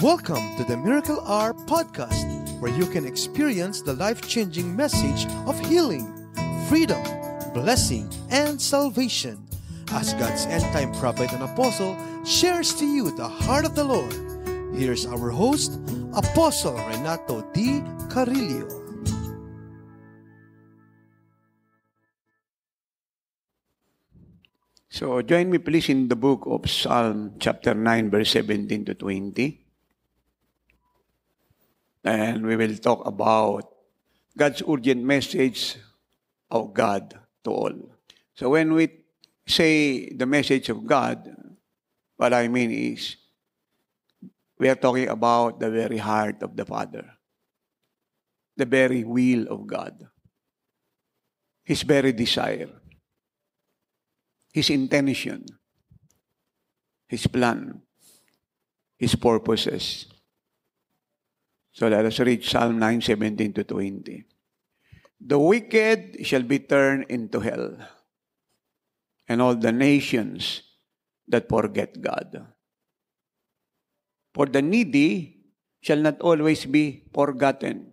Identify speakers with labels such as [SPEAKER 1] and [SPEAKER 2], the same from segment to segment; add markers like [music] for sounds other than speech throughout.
[SPEAKER 1] Welcome to the Miracle R podcast, where you can experience the life changing message of healing, freedom, blessing, and salvation as God's end time prophet and apostle shares to you the heart of the Lord. Here's our host, Apostle Renato D. Carillo. So join me please in the book of Psalm chapter 9 verse 17 to 20. And we will talk about God's urgent message of God to all. So when we say the message of God, what I mean is, we are talking about the very heart of the Father, the very will of God, His very desire, His intention, His plan, His purposes. So let us read Psalm 9:17 to 20. The wicked shall be turned into hell, and all the nations that forget God. For the needy shall not always be forgotten.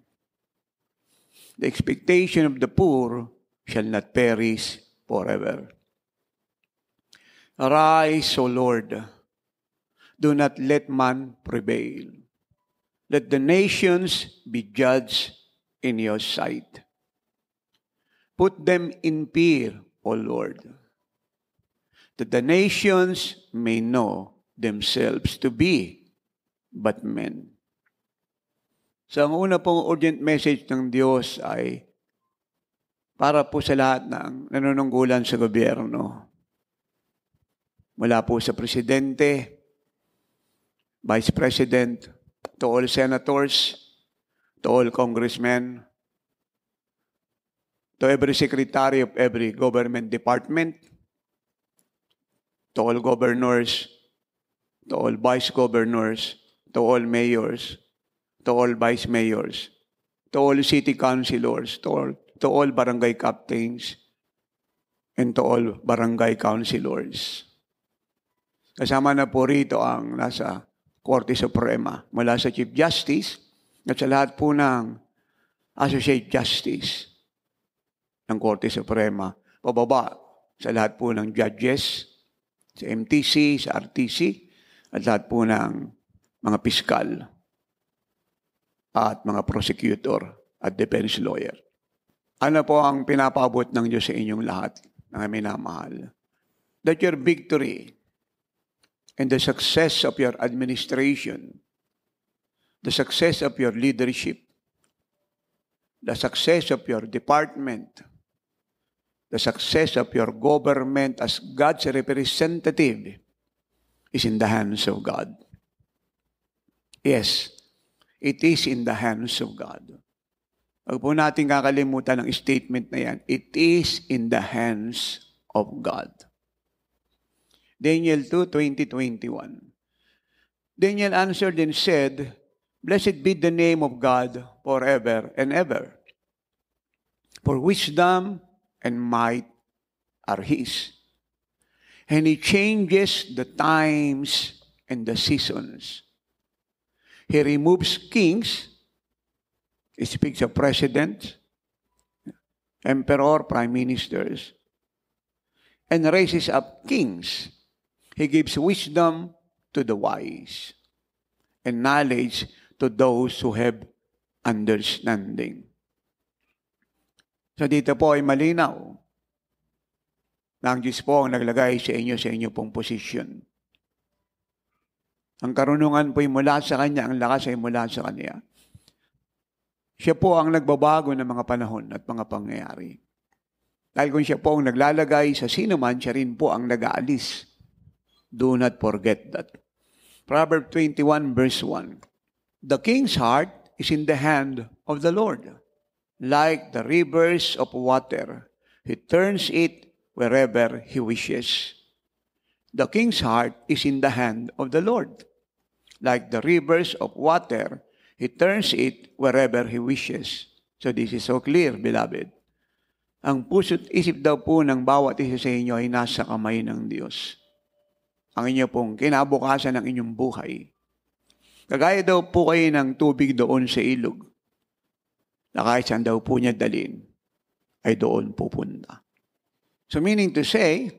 [SPEAKER 1] The expectation of the poor shall not perish forever. Arise, O Lord. Do not let man prevail. Let the nations be judged in your sight. Put them in fear, O Lord, that the nations may know themselves to be but men. So ang una pong urgent message ng Diyos ay para po sa lahat ng nanununggulan sa gobyerno. Mula po sa presidente, vice president, to all senators, to all congressmen, to every secretary of every government department, to all governors, to all vice governors, to all mayors, to all vice mayors, to all city councilors, to all, to all barangay captains, and to all barangay councilors. Kasama na po rito ang nasa Korte Suprema mula sa Chief Justice at sa lahat po ng Associate Justice ng Korte Suprema pababa sa lahat po ng judges, sa MTC, sa RTC, at lahat po ng mga piskal at mga prosecutor at defense lawyer. Ano po ang pinapabot ng Diyos sa inyong lahat na minamahal? That your victory and the success of your administration, the success of your leadership, the success of your department, the success of your government as God's representative is in the hands of God. Yes, it is in the hands of God. Huwag po natin kakalimutan ang statement na yan. It is in the hands of God. Daniel 2, 20, 21. Daniel answered and said, Blessed be the name of God forever and ever. For wisdom and might are His. And He changes the times and the seasons. He removes kings. He speaks of presidents, emperor, prime ministers, and raises up kings He gives wisdom to the wise and knowledge to those who have understanding. So dito po ay malinaw na ang Diyos po ang naglagay sa inyo sa inyo pong posisyon. Ang karunungan po ay mula sa Kanya, ang lakas ay mula sa Kanya. Siya po ang nagbabago ng mga panahon at mga pangyayari. Dahil kung siya po ang naglalagay sa sino man, siya rin po ang nag-aalis Do not forget that. Proverbs 21 verse 1. The king's heart is in the hand of the Lord. Like the rivers of water, he turns it wherever he wishes. The king's heart is in the hand of the Lord. Like the rivers of water, he turns it wherever he wishes. So this is so clear, beloved. Ang puso't isip daw po ng bawat isa sa inyo ay nasa kamay ng Diyos ang inyo pong kinabukasan ng inyong buhay. Kagaya daw po kayo ng tubig doon sa ilog na kahit saan daw po niya dalin, ay doon pupunta. So meaning to say,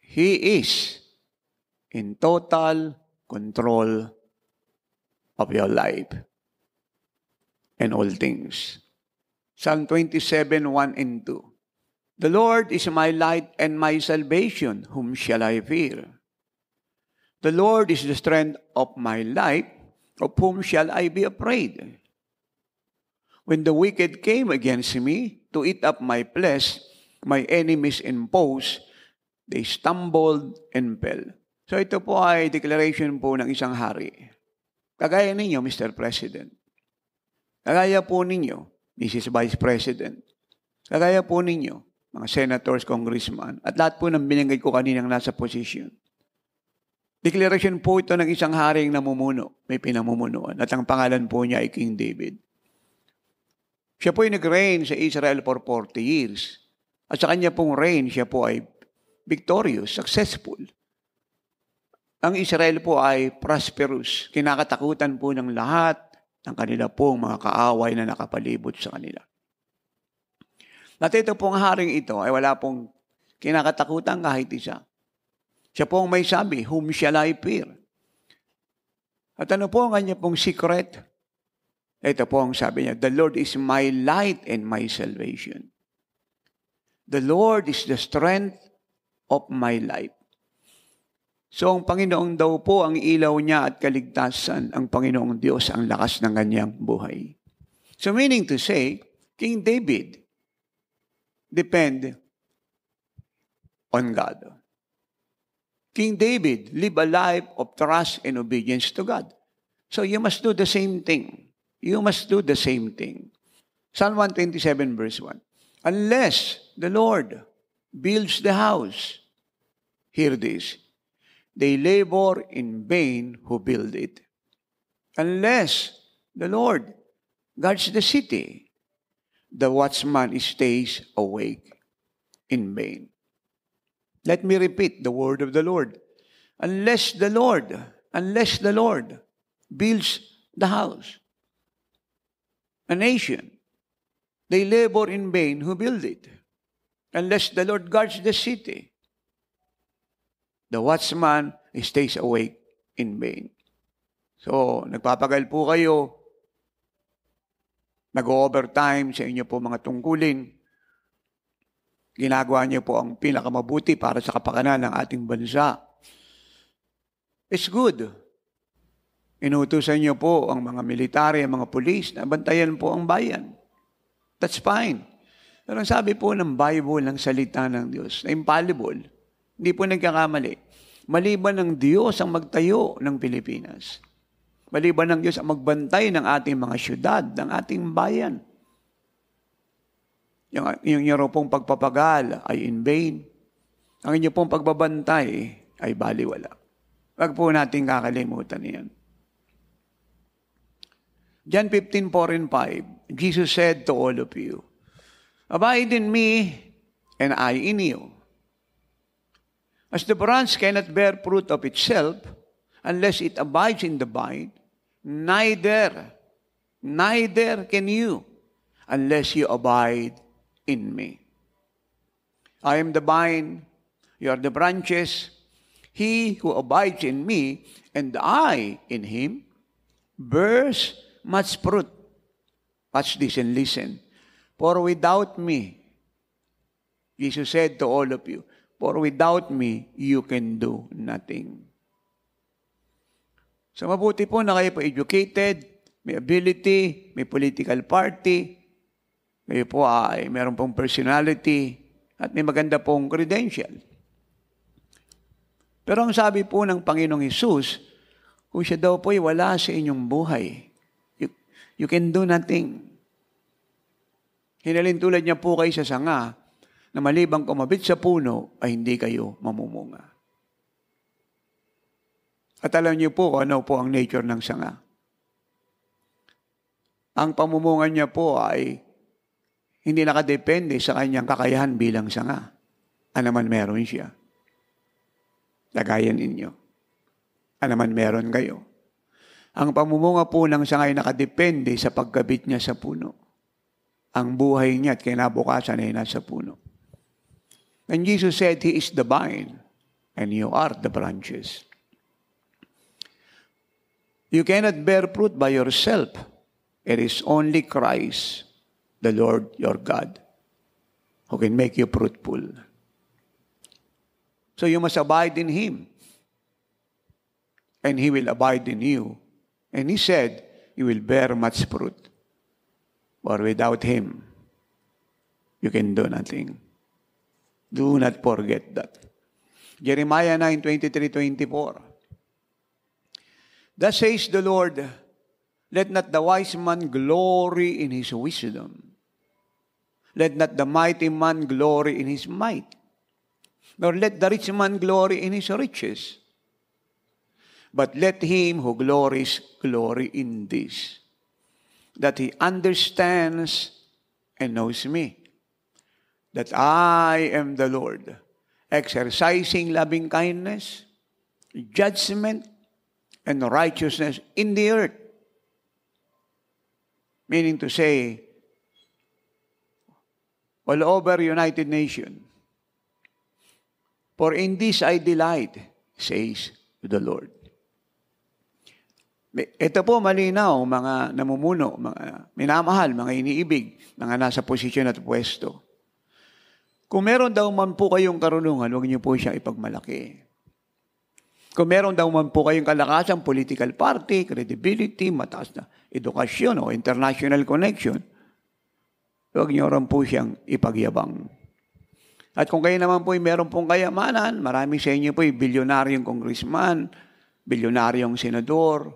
[SPEAKER 1] He is in total control of your life and all things. Psalm 27, 1 and 2. The Lord is my light and my salvation. Whom shall I fear? The Lord is the strength of my life. Of whom shall I be afraid? When the wicked came against me to eat up my flesh, my enemies imposed, they stumbled and fell. So ito po ay declaration po ng isang hari. Kagaya ninyo, Mr. President. Kagaya po ninyo, Mrs. Vice President. Kagaya po ninyo, mga senators, congressman, at lahat po ng binanggit ko kaninang nasa position. Declaration po ito ng isang haring namumuno, may pinamumunuan, at ang pangalan po niya ay King David. Siya po ay nag-reign sa Israel for 40 years. At sa kanya pong reign, siya po ay victorious, successful. Ang Israel po ay prosperous. Kinakatakutan po ng lahat ng kanila pong mga kaaway na nakapalibot sa kanila. At ito pong haring ito ay wala pong kinakatakutan kahit isa. Siya pong may sabi, whom shall I fear? At ano po ang kanya pong secret? Ito po ang sabi niya, The Lord is my light and my salvation. The Lord is the strength of my life. So ang Panginoong daw po ang ilaw niya at kaligtasan, ang Panginoong Diyos ang lakas ng kanyang buhay. So meaning to say, King David, depend on God. King David lived a life of trust and obedience to God. So you must do the same thing. You must do the same thing. Psalm 127 verse 1. Unless the Lord builds the house, hear this, they labor in vain who build it. Unless the Lord guards the city, the watchman stays awake in vain. Let me repeat the word of the Lord. Unless the Lord, unless the Lord builds the house, a nation, they labor in vain who build it. Unless the Lord guards the city, the watchman stays awake in vain. So, nagpapagal po kayo nag-overtime sa inyo po mga tungkulin. Ginagawa niyo po ang pinakamabuti para sa kapakanan ng ating bansa. It's good. Inutusan niyo po ang mga military, ang mga polis na bantayan po ang bayan. That's fine. Pero ang sabi po ng Bible, ng salita ng Diyos, na infallible, hindi po nagkakamali. Maliban ng Diyos ang magtayo ng Pilipinas. Maliban ng Diyos ang magbantay ng ating mga syudad, ng ating bayan. Yung, yung inyo pong pagpapagal ay in vain. Ang inyo pong pagbabantay ay baliwala. Huwag po natin kakalimutan yan. John 15, 4 and 5, Jesus said to all of you, Abide in me, and I in you. As the branch cannot bear fruit of itself, unless it abides in the vine, neither, neither can you unless you abide in me. I am the vine, you are the branches. He who abides in me and I in him bears much fruit. Watch this and listen. For without me, Jesus said to all of you, For without me, you can do nothing. So mabuti po na kayo po educated, may ability, may political party, kayo po ah, ay meron pong personality, at may maganda pong credential. Pero ang sabi po ng Panginoong Isus, kung siya daw po ay wala sa inyong buhay, you, you can do nothing. Hinalin tulad niya po kayo sa sanga, na malibang kumabit sa puno, ay hindi kayo mamumunga. At alam niyo po kung ano po ang nature ng sanga. Ang pamumungan niya po ay hindi nakadepende sa kanyang kakayahan bilang sanga. Anaman meron siya. Lagayan ninyo. Anaman meron kayo. Ang pamumunga po ng sanga ay nakadepende sa pagkabit niya sa puno. Ang buhay niya at kinabukasan ay nasa puno. And Jesus said, He is the vine and you are the branches. You cannot bear fruit by yourself. It is only Christ, the Lord your God, who can make you fruitful. So you must abide in Him, and He will abide in you. And He said, You will bear much fruit. For without Him, you can do nothing. Do not forget that. Jeremiah 9 23 24. Thus says the Lord, Let not the wise man glory in his wisdom. Let not the mighty man glory in his might. Nor let the rich man glory in his riches. But let him who glories glory in this, that he understands and knows me, that I am the Lord, exercising loving kindness, judgment, and righteousness in the earth. Meaning to say, all over United Nations. For in this I delight, says the Lord. Ito po malinaw, mga namumuno, mga minamahal, mga iniibig, mga nasa posisyon at pwesto. Kung meron daw man po kayong karunungan, huwag niyo po siyang ipagmalaki. Kung meron daw man po kayong kalakasan, political party, credibility, mataas na edukasyon o international connection, huwag niyo rin po siyang ipagyabang. At kung kayo naman po ay meron pong kayamanan, marami sa inyo po ay bilyonaryong congressman, bilyonaryong senador,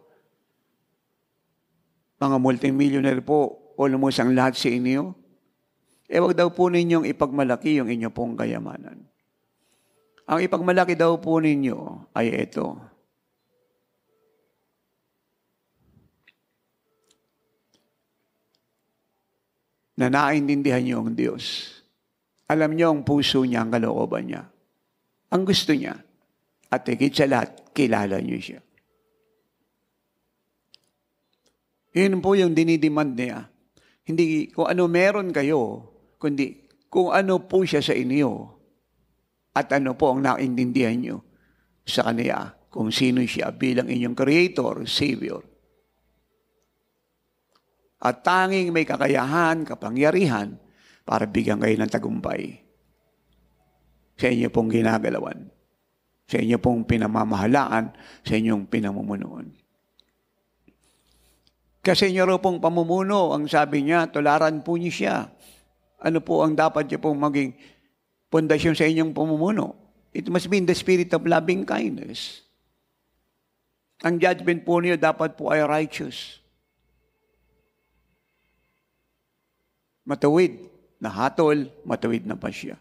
[SPEAKER 1] mga multimillionaire po, almost ang lahat sa inyo, eh wag daw po ninyong ipagmalaki yung inyo pong kayamanan. Ang ipagmalaki daw po ninyo ay ito. Na naintindihan niyo ang Diyos. Alam niyo ang puso niya, ang kalooban niya. Ang gusto niya. At higit sa lahat, kilala niyo siya. Yun po yung dinidemand niya. Hindi kung ano meron kayo, kundi kung ano po siya sa inyo at ano po ang naintindihan nyo sa Kanya kung sino siya bilang inyong Creator, Savior. At tanging may kakayahan, kapangyarihan para bigyan kayo ng tagumpay sa inyo pong ginagalawan, sa inyo pong pinamamahalaan, sa inyong pinamumunuan. Kasi inyo raw pong pamumuno, ang sabi niya, tularan po niyo siya. Ano po ang dapat niya pong maging pundasyon sa inyong pamumuno. It must be in the spirit of loving kindness. Ang judgment po niyo dapat po ay righteous. Matawid na hatol, matawid na pasya.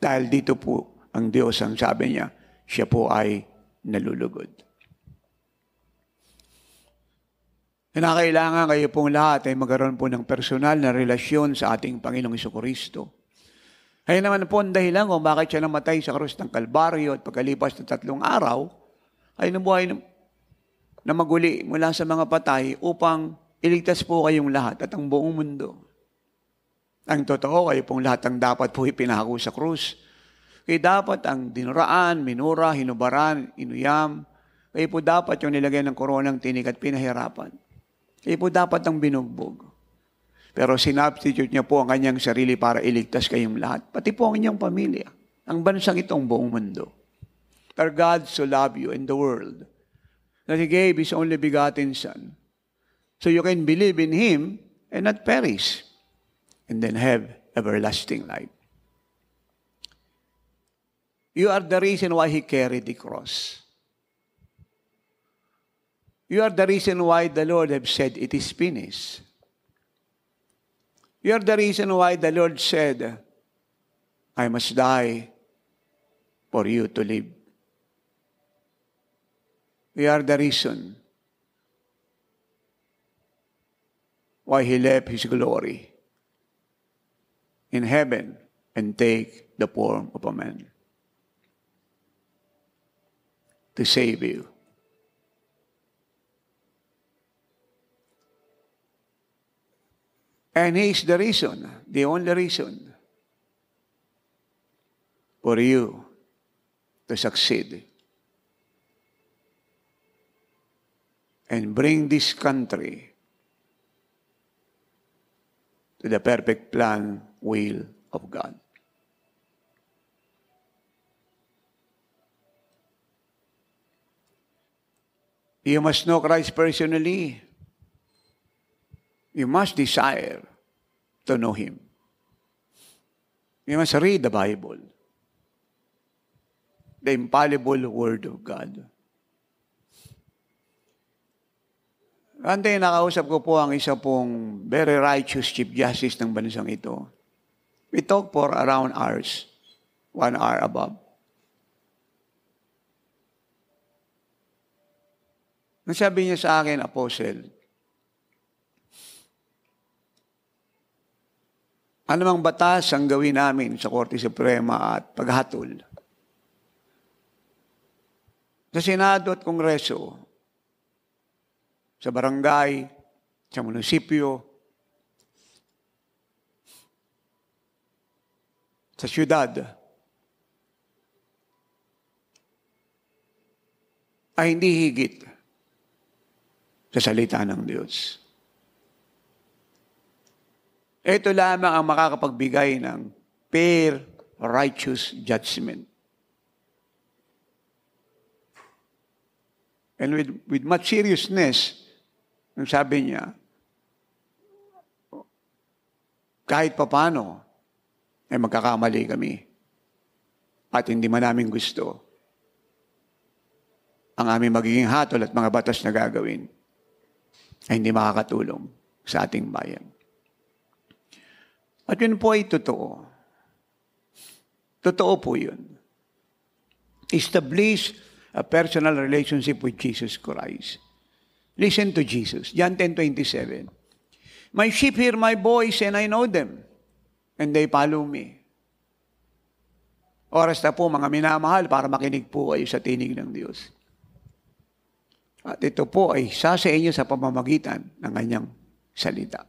[SPEAKER 1] Dahil dito po ang Diyos ang sabi niya, siya po ay nalulugod. Kinakailangan kayo pong lahat ay magkaroon po ng personal na relasyon sa ating Panginoong Isokristo. Kaya naman po ang dahilan kung bakit siya namatay sa krus ng Kalbaryo at pagkalipas ng tatlong araw, ay nabuhay na maguli mula sa mga patay upang iligtas po kayong lahat at ang buong mundo. Ang totoo, kayo pong lahat ang dapat po ipinako sa krus. Kaya dapat ang dinuraan, minura, hinubaran, inuyam, kayo po dapat yung nilagay ng koronang tinig at pinahirapan. Hindi eh, po dapat ang binugbog. Pero sinaptitude niya po ang kanyang sarili para iligtas kayong lahat, pati po ang inyong pamilya, ang bansang itong buong mundo. For God so loved you in the world that He gave His only begotten Son. So you can believe in Him and not perish and then have everlasting life. You are the reason why He carried the cross. You are the reason why the Lord have said, it is finished. You are the reason why the Lord said, I must die for you to live. We are the reason why he left his glory in heaven and take the form of a man to save you. And He is the reason, the only reason for you to succeed and bring this country to the perfect plan, will of God. You must know Christ personally. You must desire to know Him. You must read the Bible, the infallible Word of God. Ante, nakausap ko po ang isa pong very righteous Chief Justice ng bansang ito. We talk for around hours, one hour above. Nasabi niya sa akin, Apostle, anumang batas ang gawin namin sa Korte Suprema at paghatol sa Senado at Kongreso, sa barangay, sa munisipyo, sa siyudad, ay hindi higit sa salita ng Diyos. Ito lamang ang makakapagbigay ng fair, righteous judgment. And with, with much seriousness, nung sabi niya, kahit pa paano, ay magkakamali kami. At hindi man namin gusto ang aming magiging hatol at mga batas na gagawin ay hindi makakatulong sa ating bayan. At yun po ay totoo. Totoo po yun. Establish a personal relationship with Jesus Christ. Listen to Jesus. John 10.27 My sheep hear my voice and I know them. And they follow me. Oras na po mga minamahal para makinig po kayo sa tinig ng Diyos. At ito po ay isa sa inyo sa pamamagitan ng kanyang salita.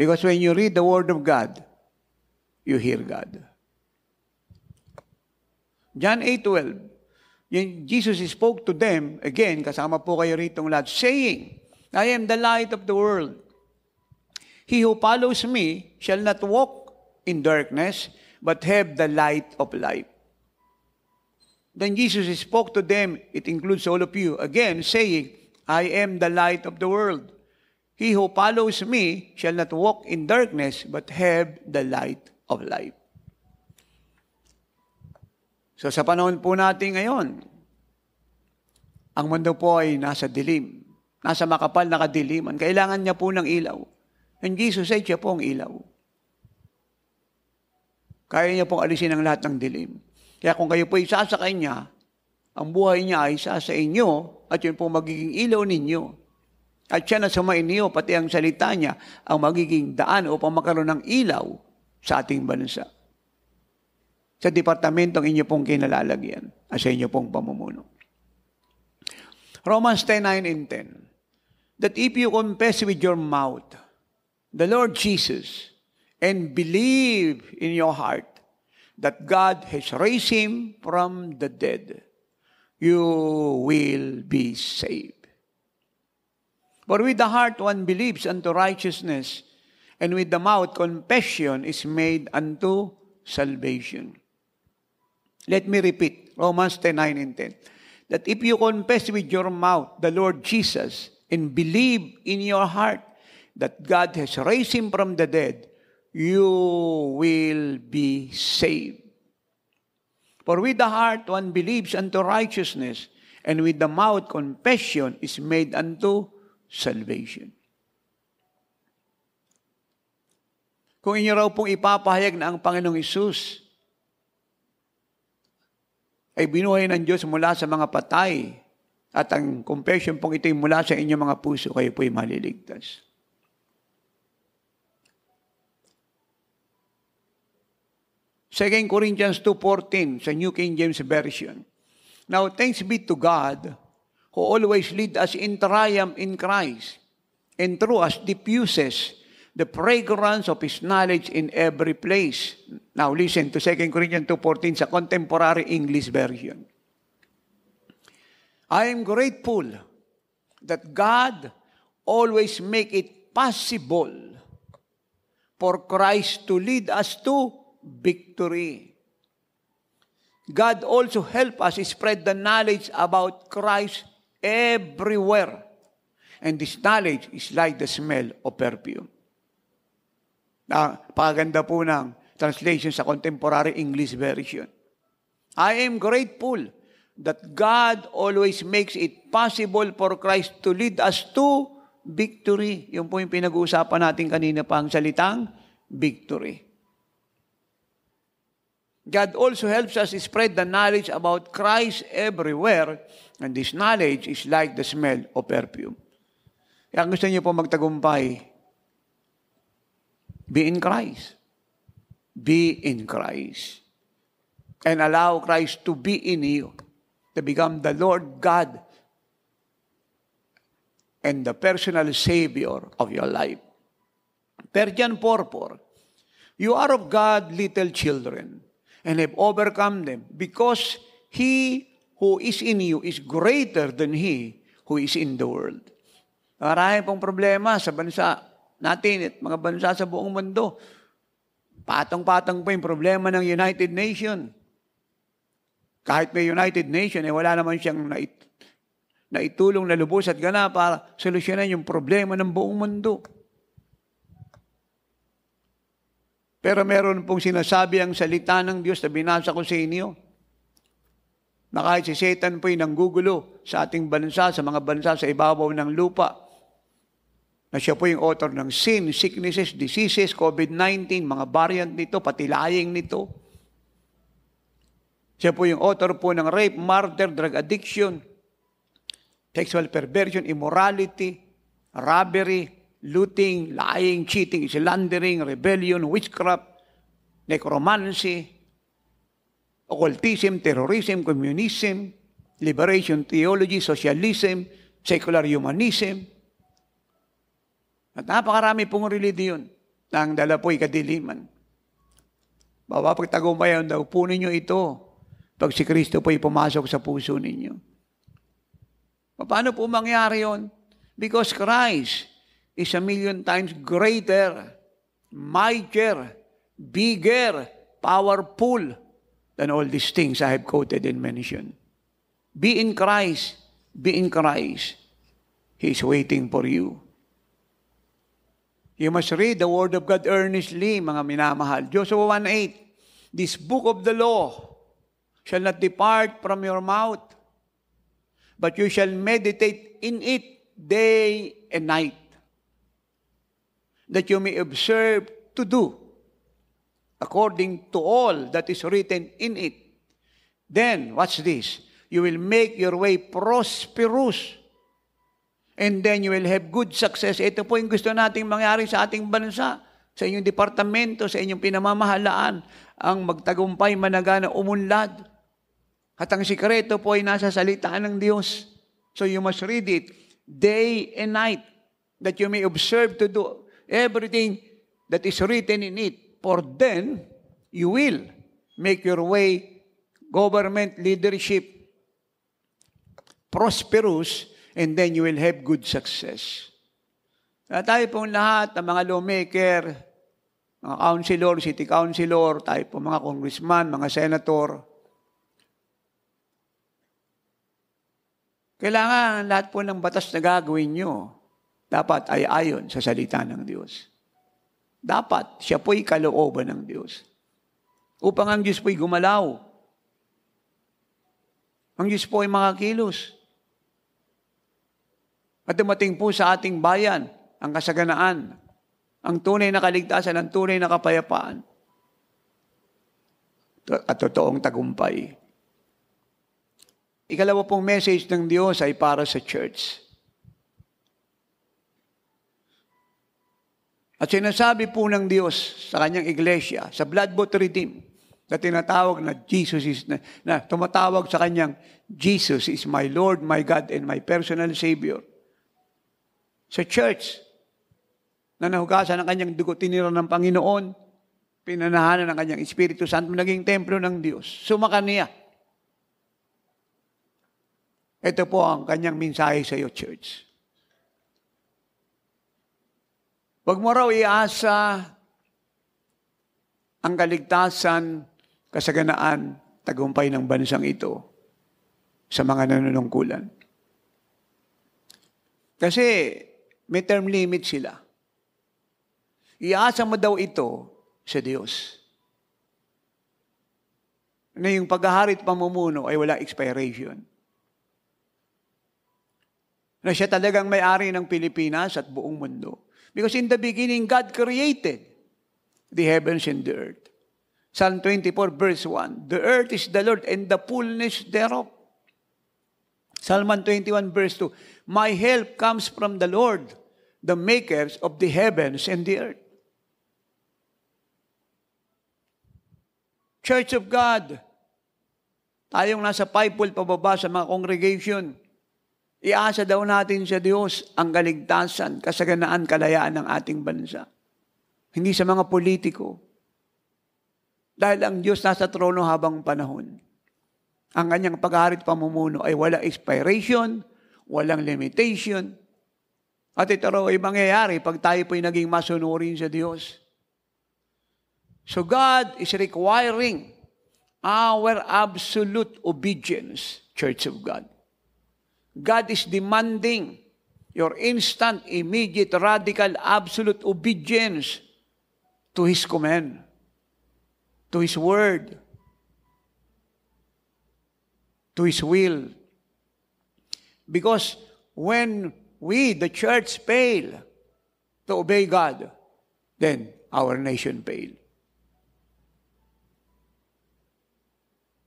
[SPEAKER 1] Because when you read the Word of God, you hear God. John 8.12, Jesus spoke to them, again, kasama po kayo rito ng lahat, saying, I am the light of the world. He who follows me shall not walk in darkness, but have the light of life. Then Jesus spoke to them, it includes all of you, again saying, I am the light of the world. He who follows me shall not walk in darkness, but have the light of life. So sa panahon po natin ngayon, ang mundo po ay nasa dilim. Nasa makapal na kadiliman. Kailangan niya po ng ilaw. And Jesus ay siya po ang ilaw. Kaya niya pong alisin ang lahat ng dilim. Kaya kung kayo po isa sa kanya, ang buhay niya ay isa sa inyo at yun po magiging ilaw ninyo at siya na sumain niyo, pati ang salita niya, ang magiging daan upang makaroon ng ilaw sa ating bansa. Sa departamentong inyo pong kinalalagyan at sa inyo pong pamumuno. Romans 10:9 and 10. That if you confess with your mouth the Lord Jesus and believe in your heart that God has raised him from the dead, you will be saved. For with the heart one believes unto righteousness, and with the mouth confession is made unto salvation. Let me repeat Romans 10 9 and 10. That if you confess with your mouth the Lord Jesus and believe in your heart that God has raised him from the dead, you will be saved. For with the heart one believes unto righteousness, and with the mouth confession is made unto salvation. Kung inyo raw pong ipapahayag na ang Panginoong Isus ay binuhay ng Diyos mula sa mga patay at ang confession pong ito ay mula sa inyong mga puso, kayo po'y maliligtas. Second Corinthians 2.14 sa New King James Version. Now, thanks be to God who always lead us in triumph in Christ, and through us diffuses the fragrance of His knowledge in every place. Now listen to 2 Corinthians 2.14 sa contemporary English version. I am grateful that God always make it possible for Christ to lead us to victory. God also help us spread the knowledge about Christ everywhere. And this knowledge is like the smell of perfume. Na, paganda po ng translation sa contemporary English version. I am grateful that God always makes it possible for Christ to lead us to victory. Yun po yung pinag-uusapan natin kanina pa ang salitang victory. God also helps us spread the knowledge about Christ everywhere, and this knowledge is like the smell of perfume. Kaya gusto niyo po magtagumpay, be in Christ. Be in Christ. And allow Christ to be in you, to become the Lord God and the personal Savior of your life. Persian Porpor, you are of God, little children and have overcome them, because he who is in you is greater than he who is in the world. Marami pong problema sa bansa natin at mga bansa sa buong mundo. Patong-patong pa yung problema ng United Nations. Kahit may United Nations, eh, wala naman siyang nait, naitulong na lubos at gana para solusyonan yung problema ng buong mundo. Pero meron pong sinasabi ang salita ng Diyos na binasa ko sa inyo, na kahit si Satan po'y nanggugulo sa ating bansa, sa mga bansa sa ibabaw ng lupa, na siya po yung author ng sin, sicknesses, diseases, COVID-19, mga variant nito, pati lying nito. Siya po yung author po ng rape, murder, drug addiction, sexual perversion, immorality, robbery, looting, lying, cheating, slandering, rebellion, witchcraft, necromancy, occultism, terrorism, communism, liberation theology, socialism, secular humanism. At napakarami pong reliyon na ang dalapoy kadiliman. Bawa pagtagumpayan daw po ninyo ito pag si Kristo po'y pumasok sa puso ninyo. Paano po mangyari yon? Because Christ is a million times greater, mightier, bigger, powerful than all these things I have quoted and mentioned. Be in Christ. Be in Christ. He is waiting for you. You must read the Word of God earnestly, mga minamahal. Joshua 1.8, This book of the law shall not depart from your mouth, but you shall meditate in it day and night that you may observe to do according to all that is written in it. Then, watch this. You will make your way prosperous. And then you will have good success. Ito po yung gusto nating mangyari sa ating bansa, sa inyong departamento, sa inyong pinamamahalaan, ang magtagumpay, managana, umunlad. At ang sikreto po ay nasa salitaan ng Diyos. So you must read it day and night that you may observe to do everything that is written in it. For then, you will make your way, government leadership, prosperous, and then you will have good success. Na tayo pong lahat, ang mga lawmaker, mga councilor, city councilor, tayo pong mga congressman, mga senator, kailangan lahat po ng batas na gagawin nyo dapat ay ayon sa salita ng Diyos. Dapat siya po'y kalooban ng Diyos. Upang ang Diyos po'y gumalaw. Ang Diyos po ay makakilos. At dumating po sa ating bayan ang kasaganaan, ang tunay na kaligtasan, ang tunay na kapayapaan at totoong tagumpay. Ikalawa pong message ng Diyos ay para sa church. At sinasabi po ng Diyos sa kanyang iglesia, sa blood bought redeem, na tinatawag na Jesus is, na, na tumatawag sa kanyang, Jesus is my Lord, my God, and my personal Savior. Sa church, na nahugasan ng kanyang dugo, tinira ng Panginoon, pinanahanan ng kanyang Espiritu Santo, naging templo ng Diyos. Sumakaniya. Ito po ang kanyang minsahe sa iyo, church. Huwag mo raw iasa ang kaligtasan, kasaganaan, tagumpay ng bansang ito sa mga nanunungkulan. Kasi may term limit sila. Iasa mo daw ito sa Diyos. Na yung paghahari at pamumuno ay wala expiration. Na siya talagang may-ari ng Pilipinas at buong mundo. Because in the beginning, God created the heavens and the earth. Psalm 24 verse 1, The earth is the Lord and the fullness thereof. Psalm 21 verse 2, My help comes from the Lord, the makers of the heavens and the earth. Church of God, tayong nasa Bible pababa sa mga congregation, Iasa daw natin sa Diyos ang kaligtasan, kasaganaan, kalayaan ng ating bansa. Hindi sa mga politiko. Dahil ang Diyos nasa trono habang panahon. Ang kanyang pag pagharit pamumuno ay walang expiration, walang limitation. At ito raw ay mangyayari pag tayo po'y naging masunurin sa Diyos. So God is requiring our absolute obedience, Church of God. God is demanding your instant, immediate, radical, absolute obedience to His command, to His word, to His will. Because when we, the church, fail to obey God, then our nation fail.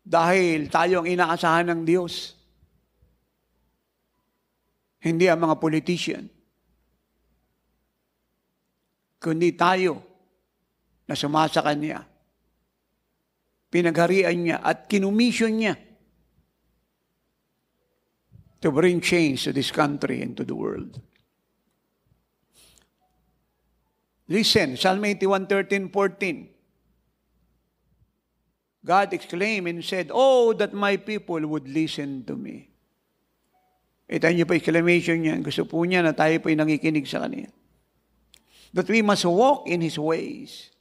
[SPEAKER 1] Dahil tayo ang inaasahan ng Diyos. Hindi ang mga politician. Kundi tayo na sumasa kanya. Pinagharian niya at kinumisyon niya to bring change to this country and to the world. Listen, Psalm 81, 13, 14. God exclaimed and said, Oh, that my people would listen to me. Ito eh, niyo pa exclamation niya. Gusto po niya na tayo po'y nangikinig sa Kanya. That we must walk in His ways.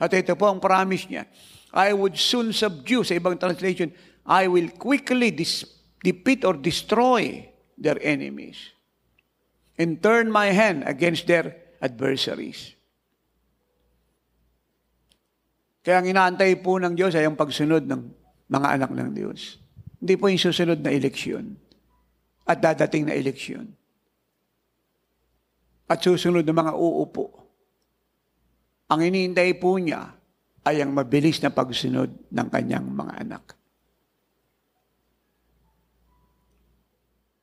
[SPEAKER 1] At ito po ang promise niya. I would soon subdue, sa ibang translation, I will quickly dis- defeat or destroy their enemies and turn my hand against their adversaries. Kaya ang inaantay po ng Diyos ay ang pagsunod ng mga anak ng Diyos. Hindi po yung susunod na eleksyon at dadating na eleksyon. At susunod ng mga uupo. Ang iniintay po niya ay ang mabilis na pagsunod ng kanyang mga anak.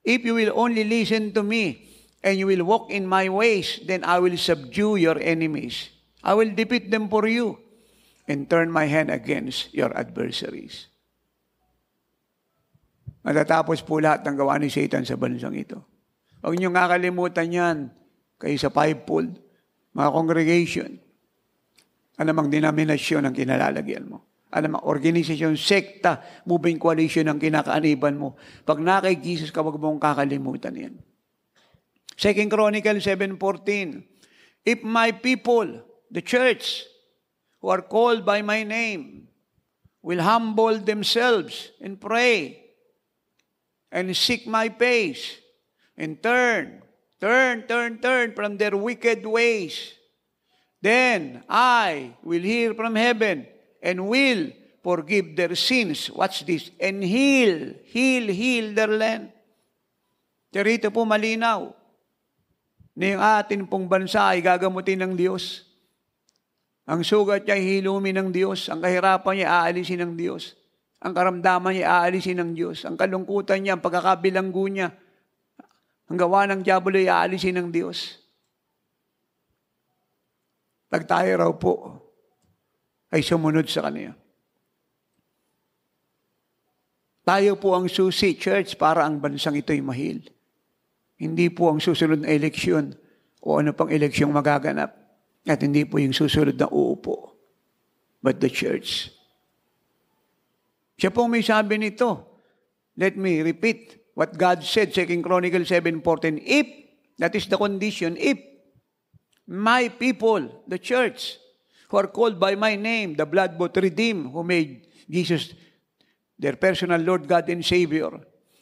[SPEAKER 1] If you will only listen to me and you will walk in my ways, then I will subdue your enemies. I will defeat them for you and turn my hand against your adversaries matatapos po lahat ng gawa ni Satan sa bansang ito. Huwag niyo nga kalimutan yan kayo sa fivefold, mga congregation. Anamang denominasyon ang kinalalagyan mo. Anamang organization, sekta, moving coalition ang kinakaaniban mo. Pag na kay Jesus ka, huwag mong kakalimutan yan. Second Chronicles 7.14 If my people, the church, who are called by my name, will humble themselves and pray and seek my face and turn, turn, turn, turn from their wicked ways. Then I will hear from heaven and will forgive their sins. Watch this. And heal, heal, heal their land. Rito po malinaw na yung atin pong bansa ay gagamutin ng Diyos. Ang sugat niya hilumin ng Diyos. Ang kahirapan niya aalisin ng Diyos. Ang karamdaman niya aalisin ng Diyos. Ang kalungkutan niya, ang pagkakabilanggo niya. Ang gawa ng Diablo ay aalisin ng Diyos. Pag tayo raw po ay sumunod sa Kanya. Tayo po ang susi, church, para ang bansang ito'y mahil. Hindi po ang susunod na eleksyon o ano pang eleksyong magaganap. At hindi po yung susunod na uupo. But the church. Siya po may sabi nito. Let me repeat what God said, 2 Chronicles 7.14. If, that is the condition, if my people, the church, who are called by my name, the blood-bought redeemed, who made Jesus their personal Lord God and Savior,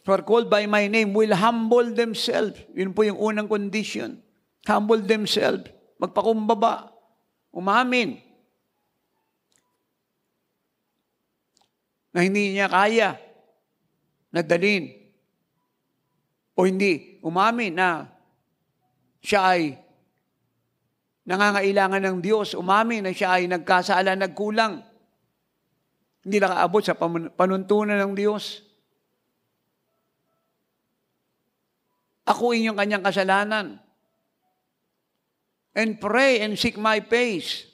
[SPEAKER 1] who are called by my name, will humble themselves. Yun po yung unang condition. Humble themselves. Magpakumbaba. Umamin. na hindi niya kaya nadalin. O hindi, umamin na siya ay nangangailangan ng Diyos, umamin na siya ay nagkasala, nagkulang. Hindi nakaabot sa panuntunan ng Diyos. Akuin yung kanyang kasalanan. And pray and seek my face.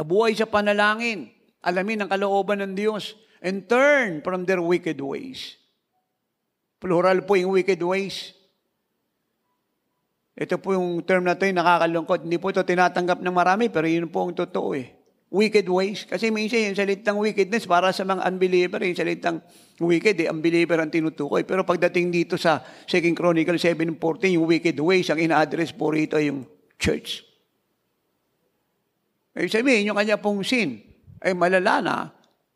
[SPEAKER 1] Nabuhay sa panalangin Alamin ang kalooban ng Diyos and turn from their wicked ways. Plural po yung wicked ways. Ito po yung term na ito yung nakakalungkot. Hindi po ito tinatanggap ng marami, pero yun po ang totoo eh. Wicked ways. Kasi minsan yung salitang wickedness para sa mga unbeliever, yung salitang wicked, eh, unbeliever ang tinutukoy. Pero pagdating dito sa 2 Chronicles 7.14, yung wicked ways, ang ina-address po rito yung church. Ibig sabihin, yung kanya pong sin ay malala na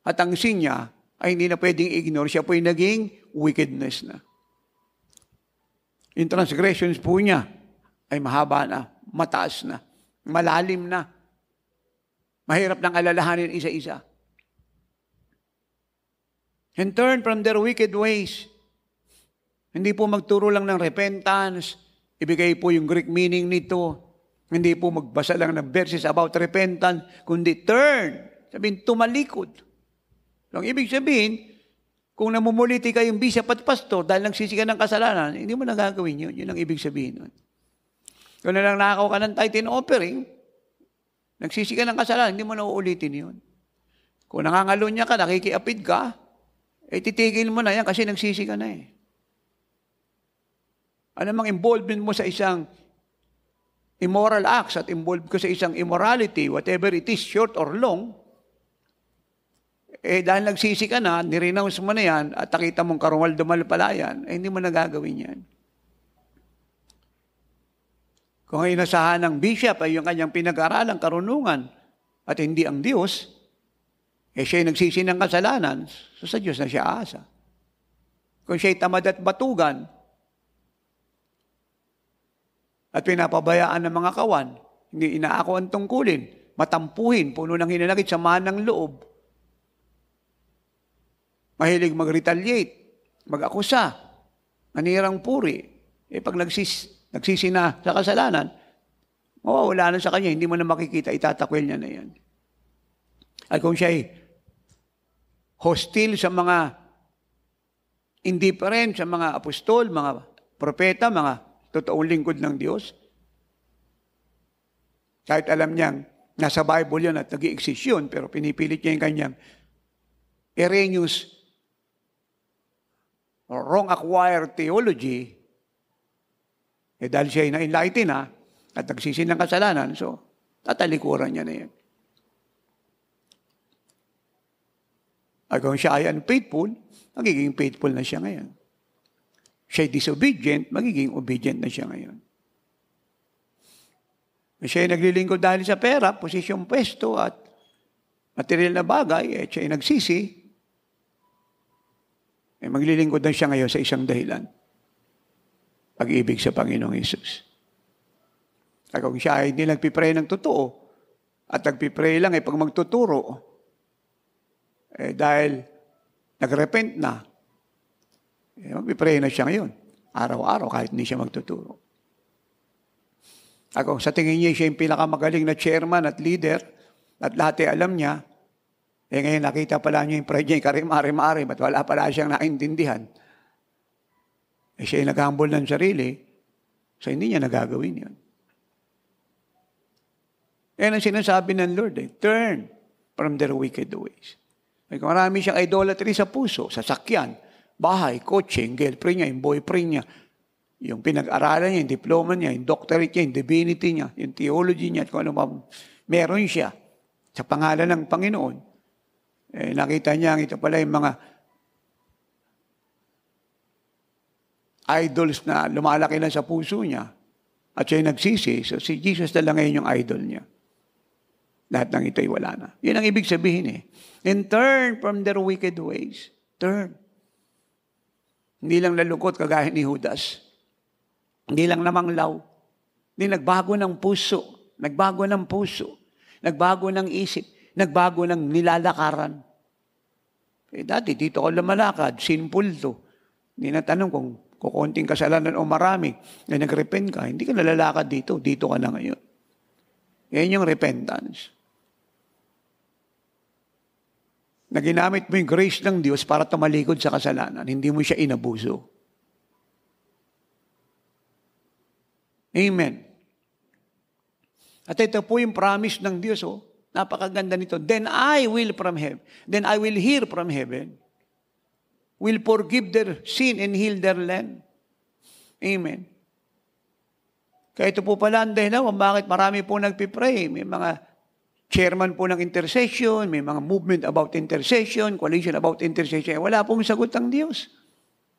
[SPEAKER 1] at ang sin niya ay hindi na pwedeng ignore. Siya po po'y naging wickedness na. Yung transgressions po niya ay mahaba na, mataas na, malalim na. Mahirap nang alalahanin isa-isa. And turn from their wicked ways. Hindi po magturo lang ng repentance. Ibigay po yung Greek meaning nito. Hindi po magbasa lang ng verses about repentance, kundi turn Sabihin, tumalikod. So, ang ibig sabihin, kung namumuliti kayong bishop at pastor dahil nagsisi ka ng kasalanan, hindi mo nagagawin yun. Yun ang ibig sabihin nun. Kung na lang nakakaw ka ng tithe offering, nagsisi ng kasalanan, hindi mo na uulitin yun. Kung nangangalo niya ka, nakikiapid ka, eh titigil mo na yan kasi nagsisi na eh. Ano mang involvement mo sa isang immoral acts at involved ka sa isang immorality, whatever it is, short or long, eh, dahil nagsisi ka na, nirenounce mo na yan, at nakita mong karungal-dumal pala yan, eh, hindi mo nagagawin yan. Kung ay nasahan ng bishop ay yung kanyang pinag-aralan, karunungan, at hindi ang Diyos, eh siya'y nagsisi ng kasalanan, so sa Diyos na siya aasa. Kung siya'y tamad at batugan, at pinapabayaan ng mga kawan, hindi inaako ang tungkulin, matampuhin, puno ng hinanakit, samahan ng loob, Mahilig mag-retaliate, mag-akusa, manirang puri. Eh pag nagsis, nagsisi na sa kasalanan, mawawala na sa kanya, hindi mo na makikita, itatakwil niya na yan. At kung siya ay hostile sa mga indifferent sa mga apostol, mga propeta, mga totoong lingkod ng Diyos, kahit alam niyang nasa Bible yan at nag exist yun, pero pinipilit niya yung kanyang erenius wrong acquired theology, eh dahil siya ay na-enlighten na, at nagsisin ng kasalanan, so tatalikuran niya na yan. At kung siya ay unfaithful, magiging faithful na siya ngayon. Siya ay disobedient, magiging obedient na siya ngayon. Siya ay naglilingkod dahil sa pera, posisyon, pwesto, at material na bagay, eh, siya ay nagsisi, eh, maglilingkod na siya ngayon sa isang dahilan. Pag-ibig sa Panginoong Isus. At kung siya ay hindi nagpipray ng totoo, at nagpipray lang ay eh, pag magtuturo, eh dahil nagrepent na, eh, magpipray na siya ngayon. Araw-araw kahit hindi siya magtuturo. Ako, sa tingin niya siya yung pinakamagaling na chairman at leader at lahat ay alam niya, eh ngayon nakita pala niyo yung pride niya, karimari-mari, ba't wala pala siyang naintindihan? Eh siya naghambol ng sarili, so hindi niya nagagawin yun. Yan ang sinasabi ng Lord eh, turn from their wicked ways. May marami siyang idolatry sa puso, sa sakyan, bahay, kotse, yung girlfriend niya, yung boyfriend niya, yung pinag-aralan niya, yung diploma niya, yung doctorate niya, yung divinity niya, yung theology niya, at kung ano pa, meron siya sa pangalan ng Panginoon. Eh, nakita niya, ito pala yung mga idols na lumalaki lang sa puso niya. At siya nagsisi. So si Jesus na lang ngayon yung idol niya. Lahat ng ito'y wala na. Yun ang ibig sabihin eh. And turn from their wicked ways. Turn. Hindi lang lalukot kagaya ni Judas. Hindi lang namang law. Hindi nagbago ng puso. Nagbago ng puso. Nagbago ng isip. Nagbago ng nilalakaran. Eh, dati dito ko lumalakad, simple to. Hindi na tanong kung kukunting kasalanan o marami na nagrepent ka, hindi ka nalalakad dito, dito ka na ngayon. Yan yung repentance. Naginamit mo yung grace ng Diyos para tumalikod sa kasalanan, hindi mo siya inabuso. Amen. At ito po yung promise ng Diyos, oh. Napakaganda nito. Then I will from heaven. Then I will hear from heaven. Will forgive their sin and heal their land. Amen. Kaya ito po pala ang dahilan kung bakit marami po nagpipray. May mga chairman po ng intercession, may mga movement about intercession, coalition about intercession. Eh, wala pong sagot ang Diyos.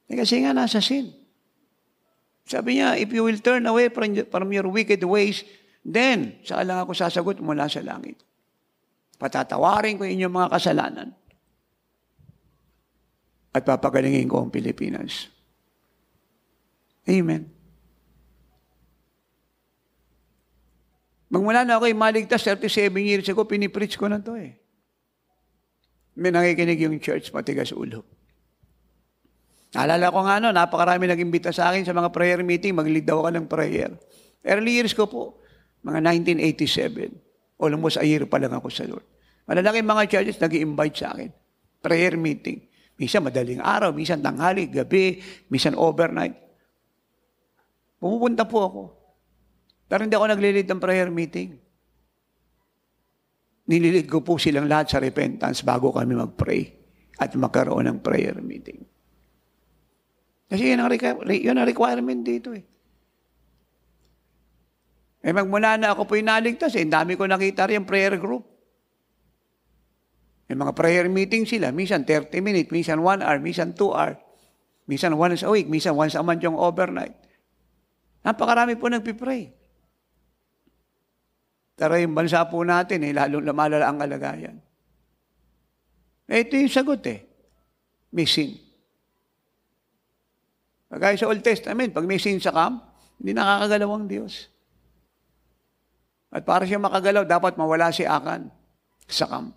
[SPEAKER 1] Eh, kasi nga nasa sin. Sabi niya, if you will turn away from, from your wicked ways, then saan lang ako sasagot mula sa langit. Patatawarin ko inyong mga kasalanan at papagalingin ko ang Pilipinas. Amen. Magmula na ako maligtas, 37 years ago, pinipreach ko na to eh. May nakikinig yung church, pati matigas ulo. Alala ko nga no, napakarami nag-imbita sa akin sa mga prayer meeting, mag-lead daw ako ng prayer. Early years ko po, mga 1987. Almost a year pa lang ako sa Lord. Malalaking mga churches nag invite sa akin. Prayer meeting. Minsan madaling araw, minsan tanghali, gabi, minsan overnight. Pumupunta po ako. Pero hindi ako naglilid ng prayer meeting. Nililid ko po silang lahat sa repentance bago kami mag-pray at magkaroon ng prayer meeting. Kasi yun ang, yun ang requirement dito eh. Eh magmula na ako po'y naligtas, eh, dami ko nakita rin prayer group. May mga prayer meeting sila, minsan 30 minutes, minsan 1 hour, minsan 2 hour, minsan once a week, minsan once a month yung overnight. Napakarami po nagpipray. Tara yung bansa po natin, eh, lalong lumalala ang kalagayan. Eh, ito yung sagot eh. May sin. Pagkaya sa Old Testament, pag may sin sa camp, hindi nakakagalaw ang Diyos. At para siya makagalaw, dapat mawala si Akan sa camp.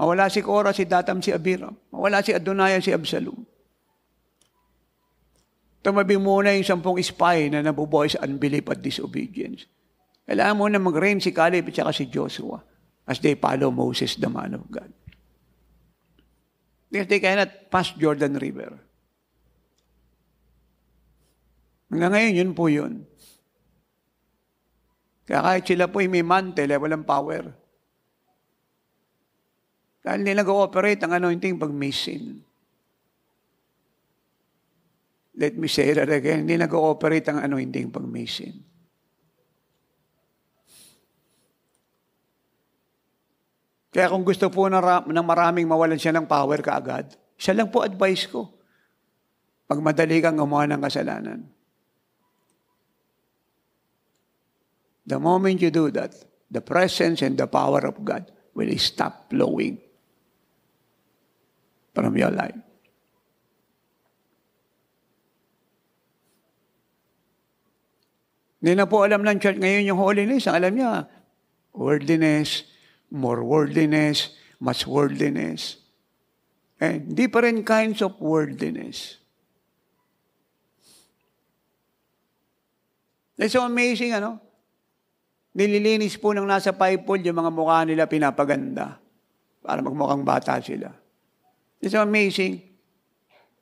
[SPEAKER 1] Mawala si Korah, si Datam, si Abira. Mawala si Adonaya, si Absalom. Tumabi muna yung sampung spy na nabubuhay sa unbelief at disobedience. Kailangan muna mag-reign si Caleb at si Joshua as they follow Moses, the man of God. Because they cannot pass Jordan River. Hanggang ngayon, yun po yun. Kaya kahit sila po may mantle, eh, walang power. Dahil hindi nag-ooperate ang anointing pag may sin. Let me say that again, hindi nag-ooperate ang anointing pag may sin. Kaya kung gusto po ng maraming mawalan siya ng power kaagad, siya lang po advice ko. Pag madali kang gumawa ng kasalanan. The moment you do that, the presence and the power of God will stop flowing from your life. Hindi na po alam ng church ngayon yung holiness. Ang alam niya, worldliness, more worldliness, much worldliness. And eh, different kinds of worldliness. It's so amazing, ano? Nililinis po ng nasa paypal yung mga mukha nila pinapaganda para magmukhang bata sila. It's amazing.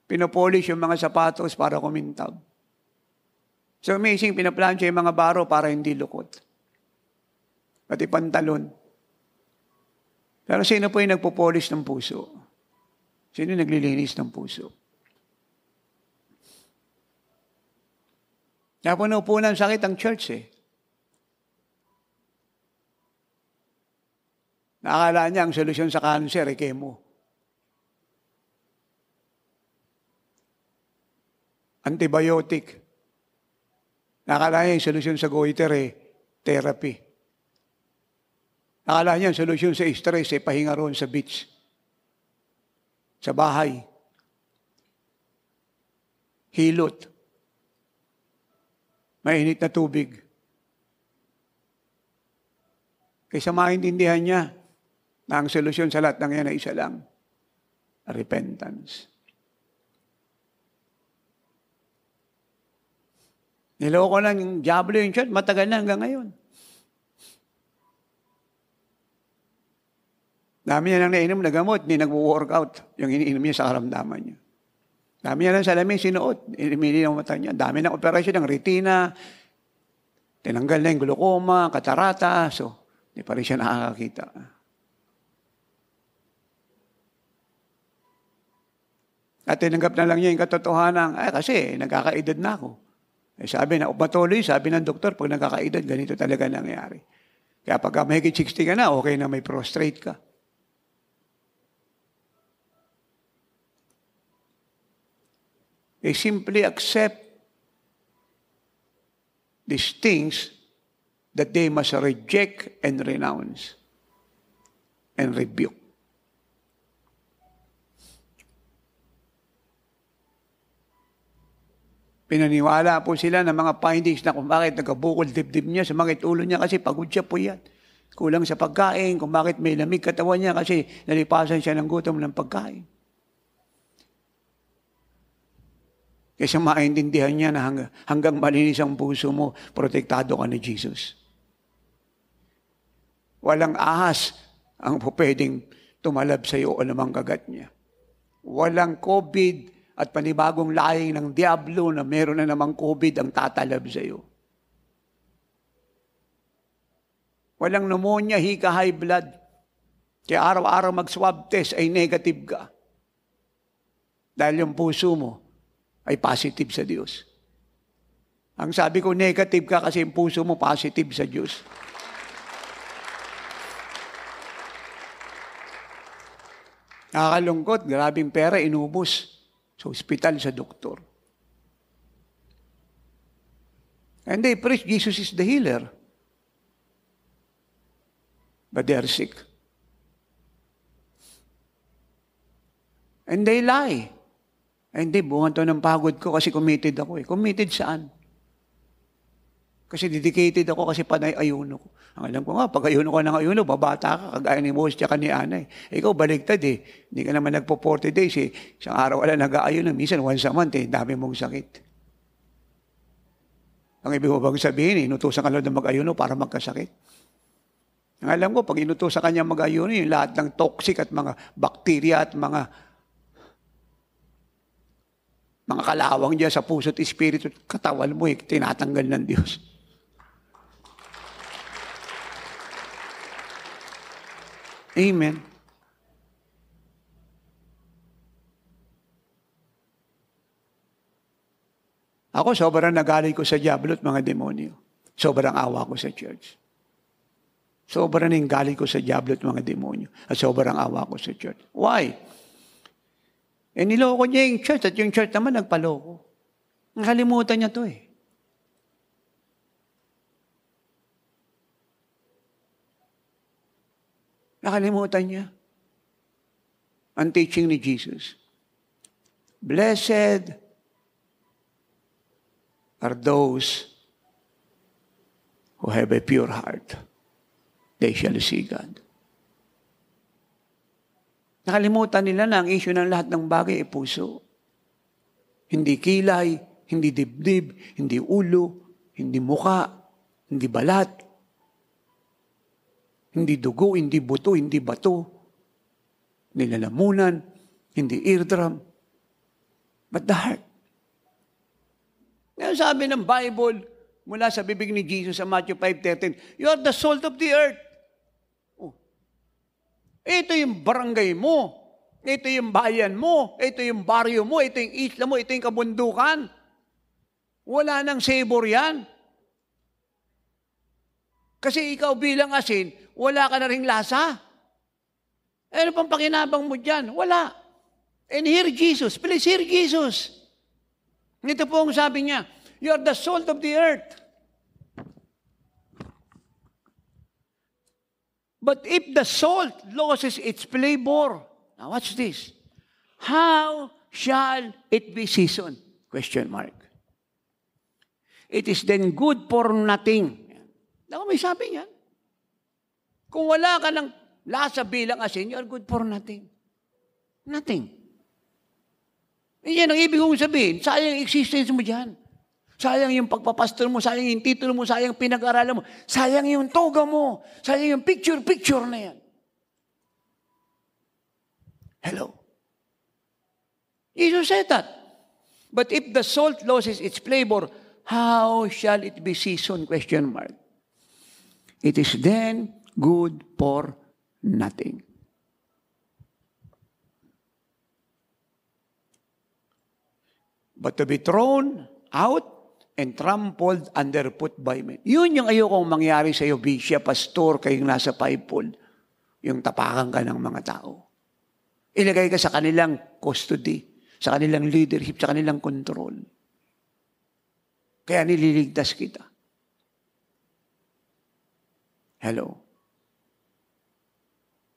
[SPEAKER 1] Pinopolish yung mga sapatos para kumintab. So amazing, pinaplansya yung mga baro para hindi lukot. Pati pantalon. Pero sino po yung nagpopolish ng puso? Sino yung naglilinis ng puso? Kaya po naupo ng sakit ang church eh. Nakala niya ang solusyon sa cancer, eh, chemo. Antibiotic. Nakakala niya yung solusyon sa goiter, eh, therapy. Nakakala niya ang solusyon sa stress, eh, pahinga roon sa beach. Sa bahay. Hilot. Mainit na tubig. Kaysa maintindihan niya, na ang solusyon sa lahat ng yan ay isa lang, repentance. Niloko lang yung Diablo yung church, matagal na hanggang ngayon. Dami niya nang nainom na gamot, hindi nag-workout yung iniinom niya sa karamdaman niya. Dami niya lang salamin sinuot, inimili ng mata niya. Dami ng operasyon ng retina, tinanggal na yung glaucoma, katarata, so hindi pa rin siya nakakakita. At tinanggap na lang niya yung katotohanan, eh kasi nagkakaedad na ako. Eh, sabi na, patuloy, sabi ng doktor, pag nagkakaedad, ganito talaga nangyari. Kaya pagka mahigit 60 ka na, okay na may prostrate ka. They simply accept these things that they must reject and renounce and rebuke. Pinaniwala po sila ng mga findings na kung bakit nagkabukol dibdib niya, sa mga itulo niya kasi pagod siya po yan. Kulang sa pagkain, kung bakit may lamig katawan niya kasi nalipasan siya ng gutom ng pagkain. Kaysa maintindihan niya na hanggang, hanggang malinis ang puso mo, protektado ka ni Jesus. Walang ahas ang pwedeng tumalab sa iyo o namang kagat niya. Walang COVID at panibagong laing ng Diablo na meron na namang COVID ang tatalab sa iyo. Walang pneumonia, hika high blood. Kaya araw-araw mag-swab test ay negative ka. Dahil yung puso mo ay positive sa Diyos. Ang sabi ko, negative ka kasi yung puso mo positive sa Diyos. Nakakalungkot, grabing pera, inubos sa ospital, sa doktor. And they preach Jesus is the healer. But they are sick. And they lie. And they, bungan to ng pagod ko kasi committed ako eh. Committed saan? Kasi dedicated ako kasi panay ayuno ko. Ang alam ko nga, pag ayuno ka ng ayuno, babata ka, kagaya ni Moses tsaka ni Ana. Eh. Ikaw baliktad eh. Hindi ka naman nagpo 40 days eh. Isang araw wala nag-aayuno. Minsan once a month eh. Dami mong sakit. Ang ibig ko bang sabihin eh, inutusan ka lang na mag-ayuno para magkasakit. Ang alam ko, pag inuto sa kanya mag-ayuno, yung lahat ng toxic at mga bakterya at mga mga kalawang dyan sa puso at espiritu, katawan mo eh, tinatanggal ng Diyos. Amen. Ako, sobrang nagaling ko sa diablo at mga demonyo. Sobrang awa ko sa church. Sobrang ninggaling ko sa diablo at mga demonyo. At sobrang awa ko sa church. Why? Eh, niloko niya yung church at yung church naman nagpaloko. Nakalimutan niya to eh. Nakalimutan niya ang teaching ni Jesus. Blessed are those who have a pure heart. They shall see God. Nakalimutan nila na ang issue ng lahat ng bagay ay puso. Hindi kilay, hindi dibdib, hindi ulo, hindi muka, hindi balat, hindi dugo, hindi buto, hindi bato. Nilalamunan, hindi eardrum. But the heart. Ngayon sabi ng Bible, mula sa bibig ni Jesus sa Matthew 5.13, You are the salt of the earth. Oh. Ito yung barangay mo. Ito yung bayan mo. Ito yung baryo mo. Ito yung isla mo. Ito yung kabundukan. Wala nang sabor yan. Kasi ikaw bilang asin, wala ka na rin lasa. Eh, ano pang pakinabang mo dyan? Wala. And hear Jesus. Please hear Jesus. Ito po ang sabi niya, You are the salt of the earth. But if the salt loses its flavor, now watch this. How shall it be seasoned? Question mark. It is then good for nothing. Ako may sabi niyan. Kung wala ka ng lasa bilang asin, you good for nothing. Nothing. Iyan ang ibig kong sabihin. Sayang existence mo dyan. Sayang yung pagpapastor mo, sayang yung titulo mo, sayang pinag-aralan mo, sayang yung toga mo, sayang yung picture-picture na yan. Hello? Jesus said that. But if the salt loses its flavor, how shall it be seasoned? Question mark. It is then good for nothing. But to be thrown out and trampled underfoot by men. Yun yung ayokong mangyari sa iyo, Bishop, Pastor, kayong nasa fivefold. Yung tapakan ka ng mga tao. Ilagay ka sa kanilang custody, sa kanilang leadership, sa kanilang control. Kaya nililigtas kita. Hello.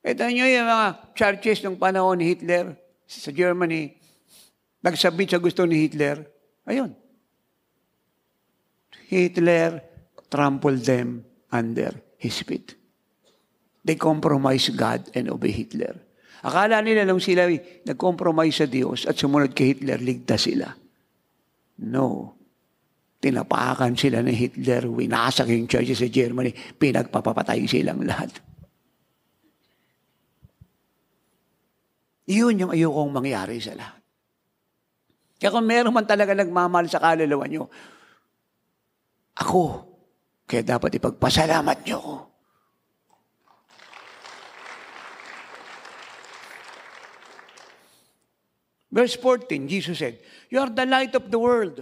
[SPEAKER 1] Ito nyo yung mga churches ng panahon ni Hitler sa Germany, nagsabit sa gusto ni Hitler. Ayun. Hitler trampled them under his feet. They compromise God and obey Hitler. Akala nila nung sila nag-compromise sa Diyos at sumunod kay Hitler, ligtas sila. No. Tinapakan sila ni Hitler, winasak yung churches sa Germany, pinagpapapatay silang lahat. Iyon yung ayokong mangyari sa lahat. Kaya kung meron man talaga nagmamahal sa kaluluwa nyo, ako, kaya dapat ipagpasalamat nyo ko. Verse 14, Jesus said, You are the light of the world.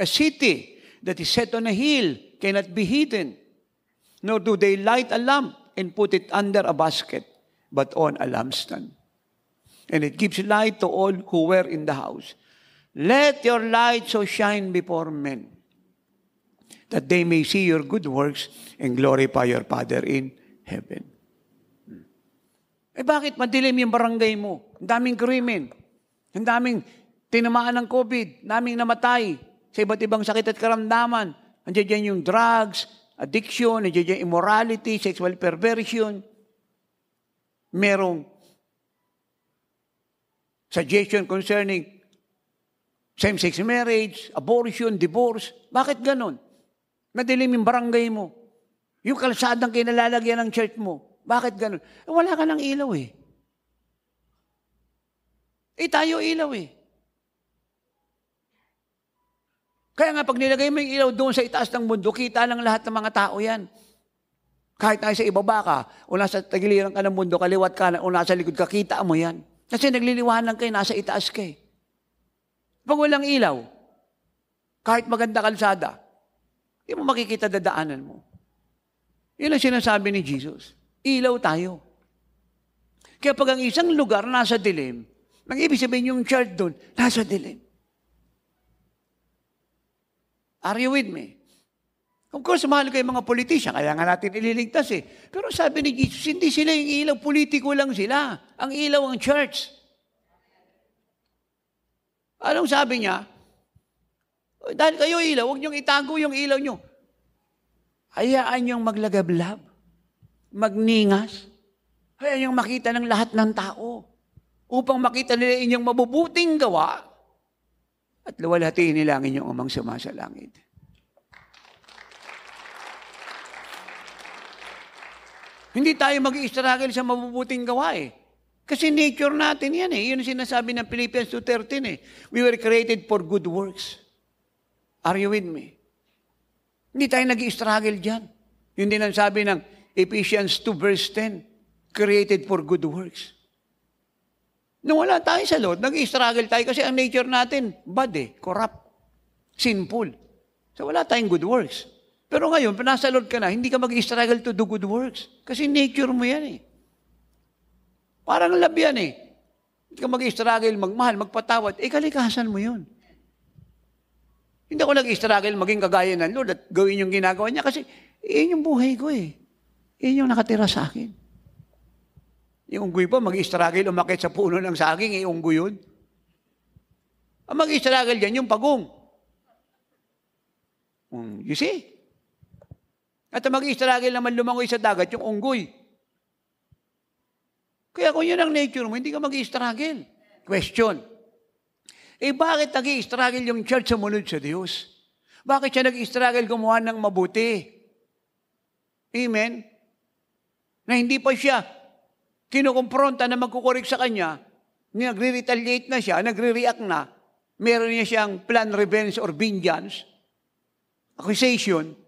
[SPEAKER 1] A city that is set on a hill cannot be hidden, nor do they light a lamp and put it under a basket, but on a lampstand. And it gives light to all who were in the house. Let your light so shine before men, that they may see your good works and glorify your Father in heaven. Eh bakit madilim yung barangay mo? Ang daming krimen. Ang daming tinamaan ng COVID. daming namatay sa iba't ibang sakit at karamdaman. Andiyan dyan yung drugs, addiction, andiyan dyan immorality, sexual perversion. Merong suggestion concerning same-sex marriage, abortion, divorce. Bakit ganun? Madilim yung barangay mo. Yung kalsadang kinalalagyan ng church mo. Bakit ganun? Eh, wala ka ng ilaw eh. Eh tayo ilaw eh. Kaya nga pag nilagay mo yung ilaw doon sa itaas ng mundo, kita ng lahat ng mga tao yan. Kahit tayo sa ibaba ka, o nasa tagiliran ka ng mundo, kaliwat ka, o nasa likod ka, kita mo yan. Kasi nagliliwanag kayo, nasa itaas kay. Eh. Pag walang ilaw, kahit maganda kalsada, hindi mo makikita dadaanan mo. Yun ang sinasabi ni Jesus. Ilaw tayo. Kaya pag ang isang lugar nasa dilim, nang ibig sabihin yung church doon, nasa dilim. Are you with me? Of course, mahal ko yung mga politisya, kaya nga natin ililigtas eh. Pero sabi ni Jesus, hindi sila yung ilaw, politiko lang sila. Ang ilaw ang church. Anong sabi niya? Dahil kayo ilaw, huwag niyong itago yung ilaw niyo. Hayaan niyong maglagablab, magningas, hayaan niyong makita ng lahat ng tao upang makita nila inyong mabubuting gawa at luwalhatiin nila ang inyong umang sumasalangit. langit. Hindi tayo mag struggle sa mabubuting gawa eh. Kasi nature natin yan eh. Yun ang sinasabi ng Philippians 2.13 eh. We were created for good works. Are you with me? Hindi tayo nag struggle dyan. Yun din ang sabi ng Ephesians 2 verse 10. Created for good works. Nung wala tayo sa Lord, nag-struggle tayo kasi ang nature natin, bad eh, corrupt, sinful. So wala tayong good works. Pero ngayon, nasa Lord ka na, hindi ka mag-struggle to do good works. Kasi nature mo yan eh. Parang labyan eh. Hindi ka mag-struggle, magmahal, magpatawad. Eh, kalikasan mo yun. Hindi ako nag-struggle maging kagaya ng Lord at gawin yung ginagawa niya kasi iyon yung buhay ko eh. Iyon yung nakatira sa akin. Yung unggoy pa, mag-struggle umakit sa puno ng saging, eh, unggoy yun. Ang mag-struggle dyan, yung pagong. Hmm, you see? At ang mag struggle naman lumangoy sa dagat, yung unggoy. Kaya kung yun ang nature mo, hindi ka mag struggle Question. Eh bakit nag struggle yung church sa munod sa Diyos? Bakit siya nag struggle gumawa ng mabuti? Amen? Na hindi pa siya kinukumpronta na magkukorek sa kanya, nagre-retaliate na siya, nagre-react na, meron niya siyang plan revenge or vengeance, accusation,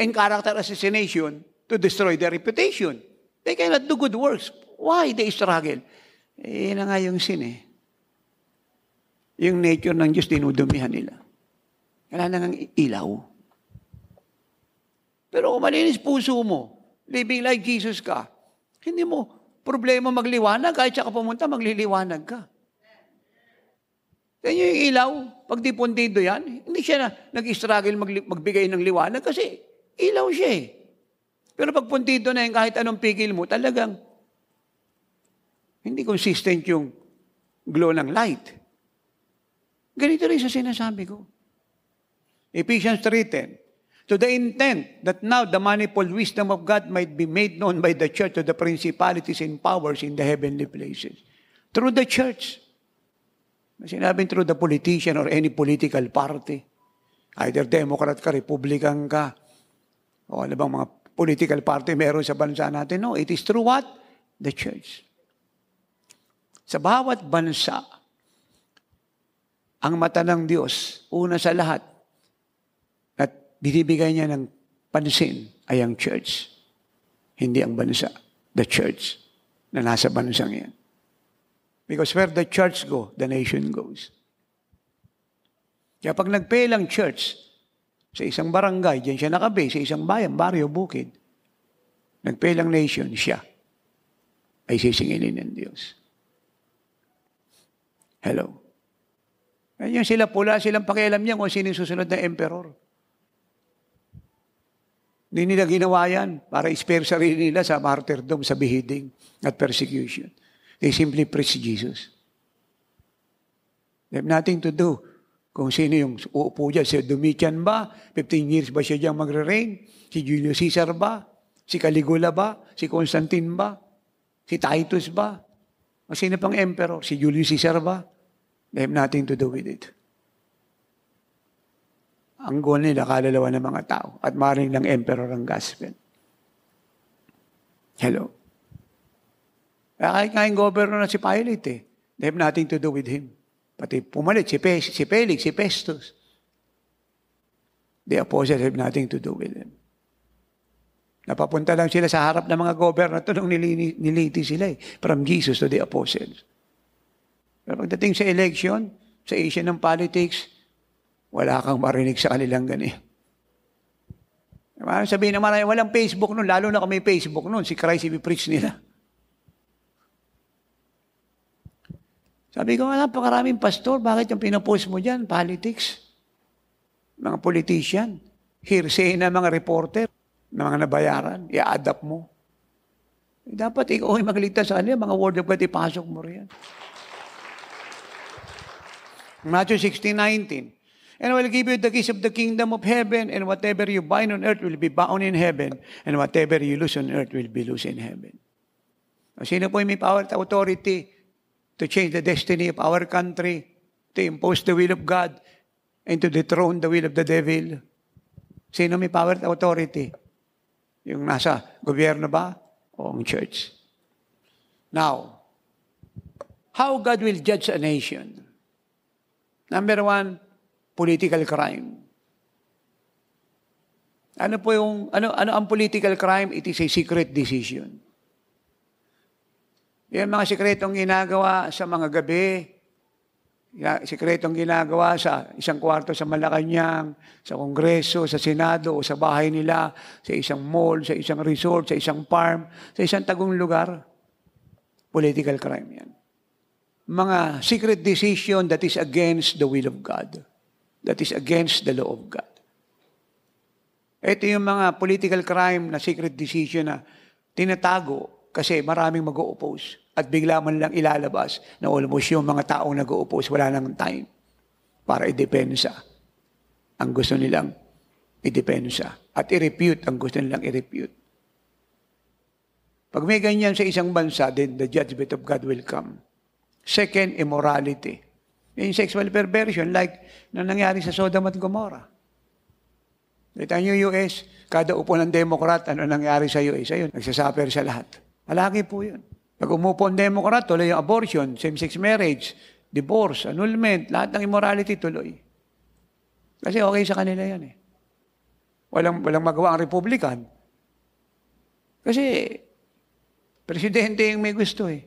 [SPEAKER 1] and character assassination to destroy their reputation. They cannot do good works. Why they struggle? Eh, na nga yung sin eh. Yung nature ng Diyos, dinudumihan nila. Wala na nang ilaw. Pero kung malinis puso mo, living like Jesus ka, hindi mo problema magliwanag. Kahit siya ka pumunta, magliliwanag ka. Yan yung ilaw. Pag dipundido yan, hindi siya na nag-struggle mag- magbigay ng liwanag kasi ilaw siya eh. Pero pag puntido na yan, kahit anong pigil mo, talagang hindi consistent yung glow ng light. Ganito rin sa sinasabi ko. Ephesians 3.10 To the intent that now the manifold wisdom of God might be made known by the church to the principalities and powers in the heavenly places. Through the church. Sinabing through the politician or any political party. Either Democrat ka, Republican ka, o ano bang mga political party meron sa bansa natin? No, it is through what? The church. Sa bawat bansa, ang mata ng Diyos, una sa lahat, at binibigay niya ng pansin ay ang church. Hindi ang bansa. The church na nasa bansang yan. Because where the church go, the nation goes. Kaya pag nagpale ang church, sa isang barangay, diyan siya nakabe. Sa isang bayan, baryo, bukid. Nagpelang nation siya. Ay sisingilin ng Diyos. Hello. Ngayon sila, pula silang pakialam niya kung sino susunod na emperor. Hindi nila ginawa yan para spare sarili nila sa martyrdom, sa beheading at persecution. They simply preach Jesus. They have nothing to do kung sino yung uupo dyan, si Domitian ba? 15 years ba siya dyan magre-reign? Si Julius Caesar ba? Si Caligula ba? Si Constantine ba? Si Titus ba? O sino pang emperor? Si Julius Caesar ba? They have nothing to do with it. Ang goal nila, kalalawa ng mga tao. At maring ng emperor ang gospel. Hello? Ah, kahit nga yung governor na si Pilate eh. They have nothing to do with him. Pati pumalit si, Pe, si Felix, si Festus. The apostles have nothing to do with them. Napapunta lang sila sa harap ng mga gobernator nung nilini, niliti sila eh, from Jesus to the apostles. Pero pagdating sa election, sa Asia ng politics, wala kang marinig sa kanilang gani. Sabihin naman, walang Facebook noon, lalo na kung may Facebook noon, si Christ ipipreach nila. Sabi ko, napakaraming pastor, bakit yung pinopost mo dyan? Politics. Mga politician. Hearsay na mga reporter na mga nabayaran. I-adapt mo. Eh, dapat ikaw ay magligtas sa kanila. Mga word of God, ipasok mo riyan. Matthew 16:19, And I will give you the keys of the kingdom of heaven, and whatever you bind on earth will be bound in heaven, and whatever you loose on earth will be loose in heaven. O sino po yung may power at authority to change the destiny of our country, to impose the will of God, and to dethrone the will of the devil. Sino may power at authority? Yung nasa gobyerno ba o ang church? Now, how God will judge a nation? Number one, political crime. Ano po yung ano ano ang political crime? It is a secret decision. Yung mga sikretong ginagawa sa mga gabi, sikretong ginagawa sa isang kwarto sa Malacanang, sa Kongreso, sa Senado, o sa bahay nila, sa isang mall, sa isang resort, sa isang farm, sa isang tagong lugar. Political crime yan. Mga secret decision that is against the will of God. That is against the law of God. Ito yung mga political crime na secret decision na tinatago kasi maraming mag-oppose. At bigla man lang ilalabas na almost yung mga taong nag-oppose, wala nang time para idepensa ang gusto nilang idepensa. At i-repute ang gusto nilang i-repute. Pag may ganyan sa isang bansa, then the judgment of God will come. Second, immorality. Yung sexual perversion, like na nangyari sa Sodom at Gomorrah. Kita nyo US, kada upo ng Democrat, ano nangyari sa US? Ayun, nagsasuffer sa lahat. Alagi po yun. Pag umupo ang Democrat, tuloy yung abortion, same-sex marriage, divorce, annulment, lahat ng immorality tuloy. Kasi okay sa kanila yan eh. Walang, walang magawa ang Republican. Kasi, presidente yung may gusto eh.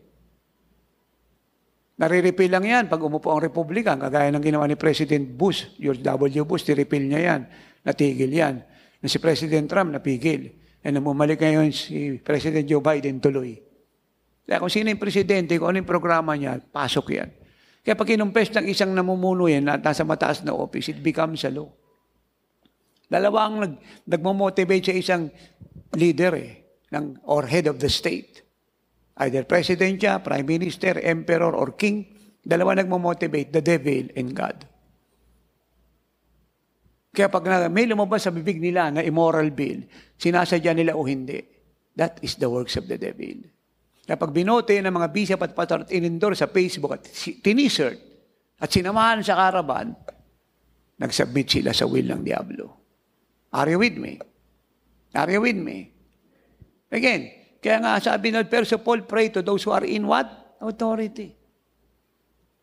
[SPEAKER 1] Nare-repeal lang yan pag umupo ang Republican, kagaya ng ginawa ni President Bush, George W. Bush, nirepeal niya yan, natigil yan. Na si President Trump, napigil. And bumalik ngayon si President Joe Biden tuloy. Kaya kung sino yung presidente, kung ano yung programa niya, pasok yan. Kaya pag kinumpes ng isang namumuno yan at nasa mataas na office, it becomes a law. Dalawa ang nag, nagmamotivate sa isang leader eh, ng, or head of the state. Either president siya, prime minister, emperor, or king. Dalawa nagmamotivate, the devil and God. Kaya pag na, may lumabas sa bibig nila na immoral bill, sinasadya nila o hindi. That is the works of the devil. Kapag binote ng mga bishop at pastor at inendor sa Facebook at tinisert at sinamahan sa karaban, nagsubmit sila sa will ng Diablo. Are you with me? Are you with me? Again, kaya nga sabi ng Perso Paul, pray to those who are in what? Authority.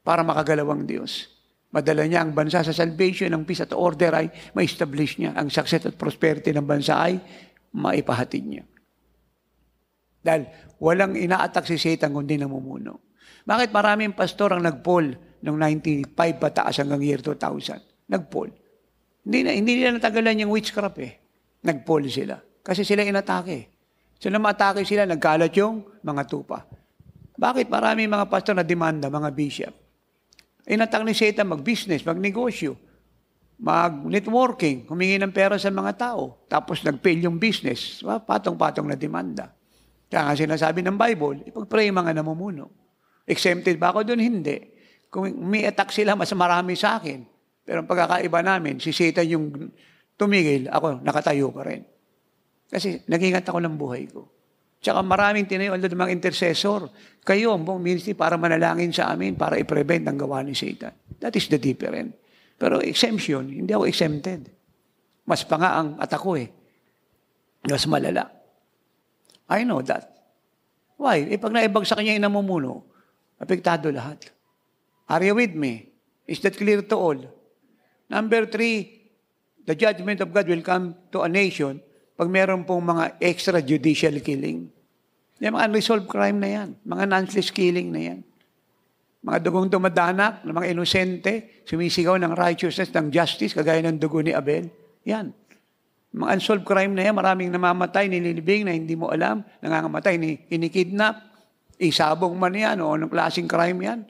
[SPEAKER 1] Para makagalawang Diyos. Madala niya ang bansa sa salvation, ang peace at order ay ma-establish niya. Ang success at prosperity ng bansa ay maipahatid niya. Dahil walang inaatak si Satan kundi namumuno. Bakit maraming pastor ang nag-poll noong 1905 pataas hanggang year 2000? Nag-poll. Hindi, na, hindi nila natagalan yung witchcraft eh. Nag-poll sila. Kasi sila inatake. So nang maatake sila, nagkalat yung mga tupa. Bakit maraming mga pastor na demanda, mga bishop? Inatang ni Satan mag-business, magnegosyo, mag-networking, humingi ng pera sa mga tao. Tapos nag-fail yung business. Diba? Patong-patong na demanda. Kaya nga sinasabi ng Bible, ipag-pray mga namumuno. Exempted ba ako doon? Hindi. Kung attack sila, mas marami sa akin. Pero ang pagkakaiba namin, si Satan yung tumigil, ako nakatayo pa rin. Kasi nagingat ako ng buhay ko. Tsaka maraming tinayo, ang mga intercessor. Kayo ang buong ministry para manalangin sa amin, para i-prevent ang gawa ni Satan. That is the difference. Pero exemption, hindi ako exempted. Mas pa nga ang atako eh. Mas malala. I know that. Why? Eh, pag naibagsak niya yung namumuno, apektado lahat. Are you with me? Is that clear to all? Number three, the judgment of God will come to a nation pag meron pong mga extrajudicial killing. Yung mga unresolved crime na yan, mga non nonsense killing na yan. Mga dugong dumadanak, ng mga inosente, sumisigaw ng righteousness, ng justice, kagaya ng dugo ni Abel. Yan. Mga unsolved crime na yan, maraming namamatay, nililibing na hindi mo alam, nangangamatay, ni, inikidnap, isabong man yan, o anong klaseng crime yan.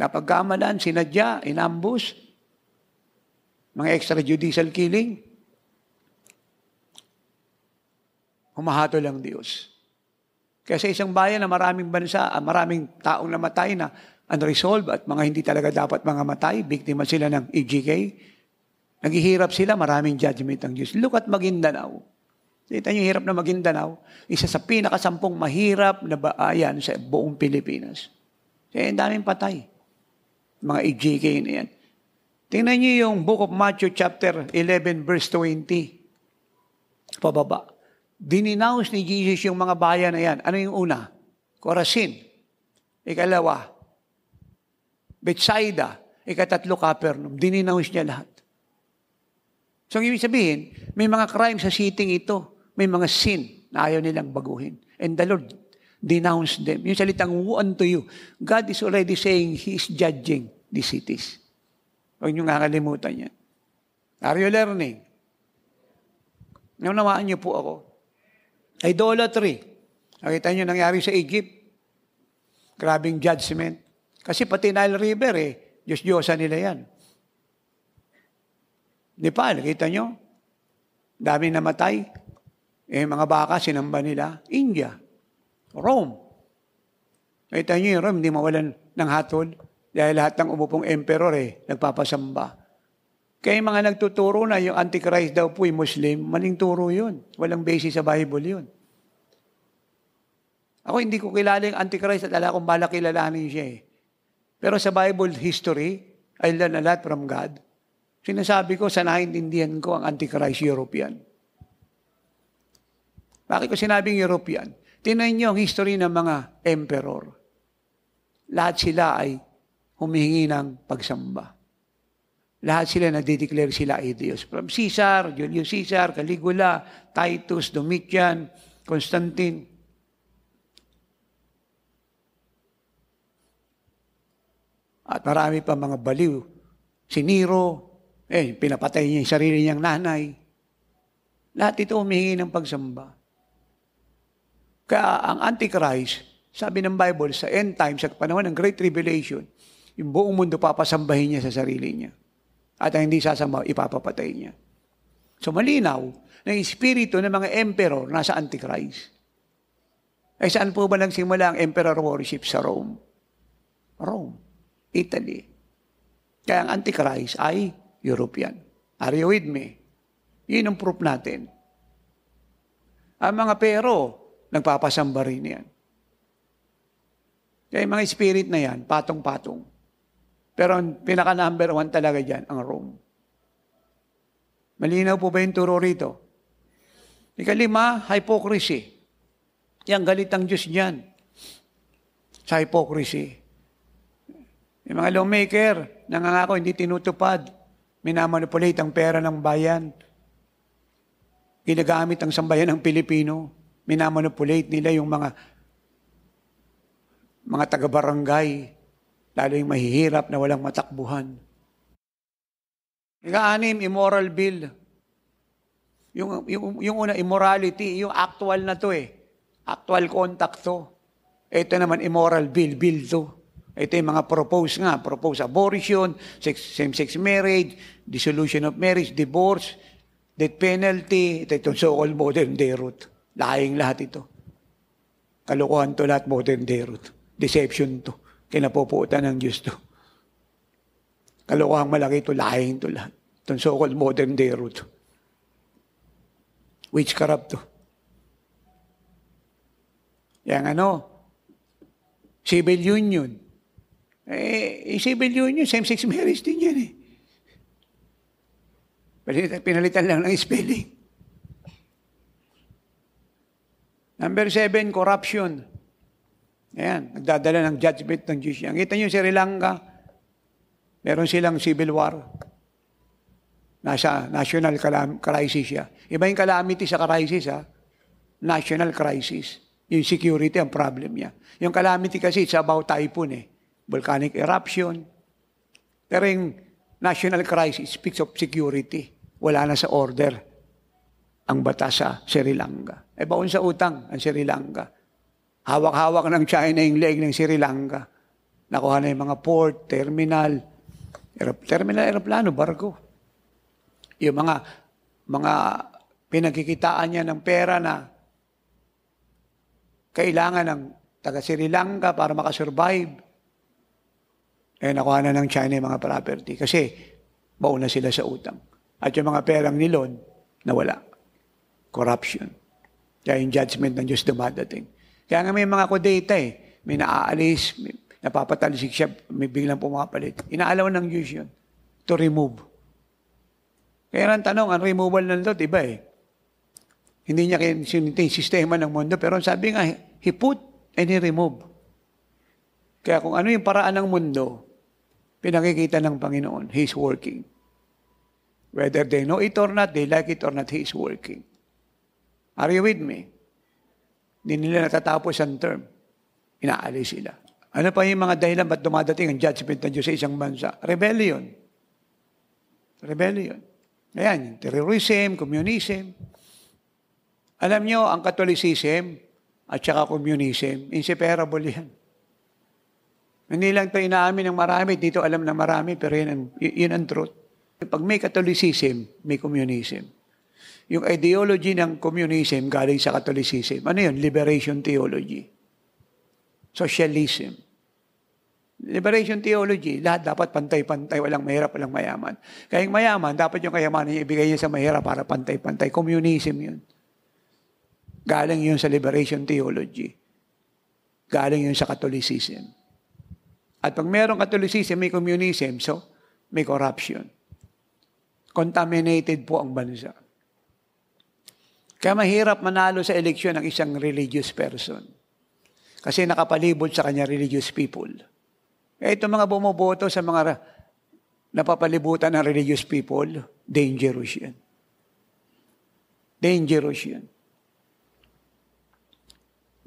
[SPEAKER 1] Napagkamalan, sinadya, inambus, mga extrajudicial killing. Humahato lang Diyos. Kaya isang bayan na maraming bansa, ah, maraming taong namatay na unresolved at mga hindi talaga dapat mga matay, biktima sila ng EGK, naghihirap sila, maraming judgment ang Diyos. Look at Maguindanao. Kita niyo hirap na Maguindanao, isa sa pinakasampung mahirap na bayan sa buong Pilipinas. Kaya eh, ang daming patay. Mga EGK na yan. Tingnan niyo yung Book of Matthew chapter 11 verse 20. Pababa. Dininaos ni Jesus yung mga bayan na yan. Ano yung una? Corazin. Ikalawa, Bethsaida. Ikatatlo, Capernaum. Dininaos niya lahat. So, ang ibig sabihin, may mga crime sa siting ito. May mga sin na ayaw nilang baguhin. And the Lord denounced them. Yung salitang, woe unto you. God is already saying He is judging the cities. Huwag niyo kakalimutan yan. Are you learning? Naunawaan niyo po ako. Idolatry. Nakita niyo nangyari sa Egypt. Grabing judgment. Kasi pati Nile River eh, Diyos-Diyosa nila yan. Nepal, kita nyo? Dami namatay. Eh, mga baka, sinamba nila. India, Rome. Kita nyo yung Rome, hindi mawalan ng hatol. Dahil lahat ng umupong emperor eh, nagpapasamba. Kaya mga nagtuturo na yung Antichrist daw po ay Muslim, maling turo yun. Walang basis sa Bible yun. Ako hindi ko kilala yung Antichrist at ala akong bala kilalanin siya eh. Pero sa Bible history, I learned a lot from God. Sinasabi ko, sa naintindihan ko ang Antichrist European. Bakit ko sinabing European? Tinan niyo ang history ng mga emperor. Lahat sila ay humihingi ng pagsamba lahat sila nadideclare sila ay Diyos. From Caesar, Julius Caesar, Caligula, Titus, Domitian, Constantine. At marami pa mga baliw. Si Nero, eh, pinapatay niya yung sarili niyang nanay. Lahat ito humihingi ng pagsamba. Kaya ang Antichrist, sabi ng Bible, sa end times, sa panahon ng Great Tribulation, yung buong mundo papasambahin niya sa sarili niya at ang hindi sasama, ipapapatay niya. So malinaw na espiritu ng mga emperor nasa Antichrist. Ay eh, saan po ba nagsimula ang emperor worship sa Rome? Rome, Italy. Kaya ang Antichrist ay European. Are you with me? Yun ang proof natin. Ang mga pero, nagpapasamba rin yan. Kaya yung mga spirit na yan, patong-patong. Pero ang pinaka number one talaga dyan, ang Rome. Malinaw po ba yung turo rito? Ikalima, hypocrisy. Yang galit ang Diyos dyan. Sa hypocrisy. Yung mga lawmaker, nangangako, hindi tinutupad. Minamanipulate ang pera ng bayan. Ginagamit ang sambayan ng Pilipino. Minamanipulate nila yung mga mga taga-barangay, lalo yung mahihirap na walang matakbuhan. Ika-anim, immoral bill. Yung, yung, yung una, immorality, yung actual na to eh. Actual contact to. Ito naman, immoral bill, bill to. Ito yung mga propose nga. Propose abortion, same-sex marriage, dissolution of marriage, divorce, death penalty. Ito yung so-called modern day root. Lahing lahat ito. Kalokohan to lahat modern day root. Deception to kinapupuutan ng Diyos to. Kalokohang malaki ito, lahing ito lahat. Itong so-called modern day root. Witchcraft to. Yang ano, civil union. Eh, eh civil union, same-sex marriage din yan eh. Pinalitan, pinalitan lang ng spelling. Number seven, corruption. Ayan, nagdadala ng judgment ng Diyos niya. Kita niyo Sri Lanka, meron silang civil war. Nasa national crisis siya. Iba yung calamity sa crisis, ha? National crisis. Yung security ang problem niya. Yung calamity kasi, it's about typhoon, eh. Volcanic eruption. Pero yung national crisis speaks of security. Wala na sa order ang batas sa Sri Lanka. E baon sa utang ang Sri Lanka Hawak-hawak ng China yung leg ng Sri Lanka. Nakuha na yung mga port, terminal, aerop- terminal, aeroplano, barko. Yung mga, mga pinagkikitaan niya ng pera na kailangan ng taga Sri Lanka para makasurvive. Eh, nakuha na ng China yung mga property kasi mauna sila sa utang. At yung mga perang nilon, nawala. Corruption. Kaya yung judgment ng Diyos dumadating. Kaya nga may mga kodata eh. May naaalis, may, napapatalisik siya, may biglang pumapalit. Inaalaw ng Diyos yun to remove. Kaya ang tanong, ang removal ng lot, iba eh. Hindi niya sininting sistema ng mundo, pero sabi nga, he put and he remove. Kaya kung ano yung paraan ng mundo, pinakikita ng Panginoon, He's working. Whether they know it or not, they like it or not, He's working. Are you with me? Hindi nila natatapos ang term. Inaalis sila. Ano pa yung mga dahilan ba't dumadating ang judgment ng Diyos sa isang bansa? Rebellion. Rebellion. Ayan, terrorism, communism. Alam nyo, ang Catholicism at saka communism, inseparable yan. Hindi lang ito inaamin ng marami, dito alam na marami, pero yan ang, yun ang truth. Pag may Catholicism, may communism. Yung ideology ng communism galing sa Catholicism. Ano yun? Liberation theology. Socialism. Liberation theology, lahat dapat pantay-pantay, walang mahirap, walang mayaman. Kaya yung mayaman, dapat yung kayamanan niya ibigay niya sa mahirap para pantay-pantay. Communism yun. Galing yun sa liberation theology. Galing yun sa Catholicism. At pag merong Catholicism, may communism, so may corruption. Contaminated po ang bansa. Kaya mahirap manalo sa eleksyon ng isang religious person. Kasi nakapalibot sa kanya religious people. Eh, itong mga bumoboto sa mga napapalibutan ng religious people, dangerous yan. Dangerous yan.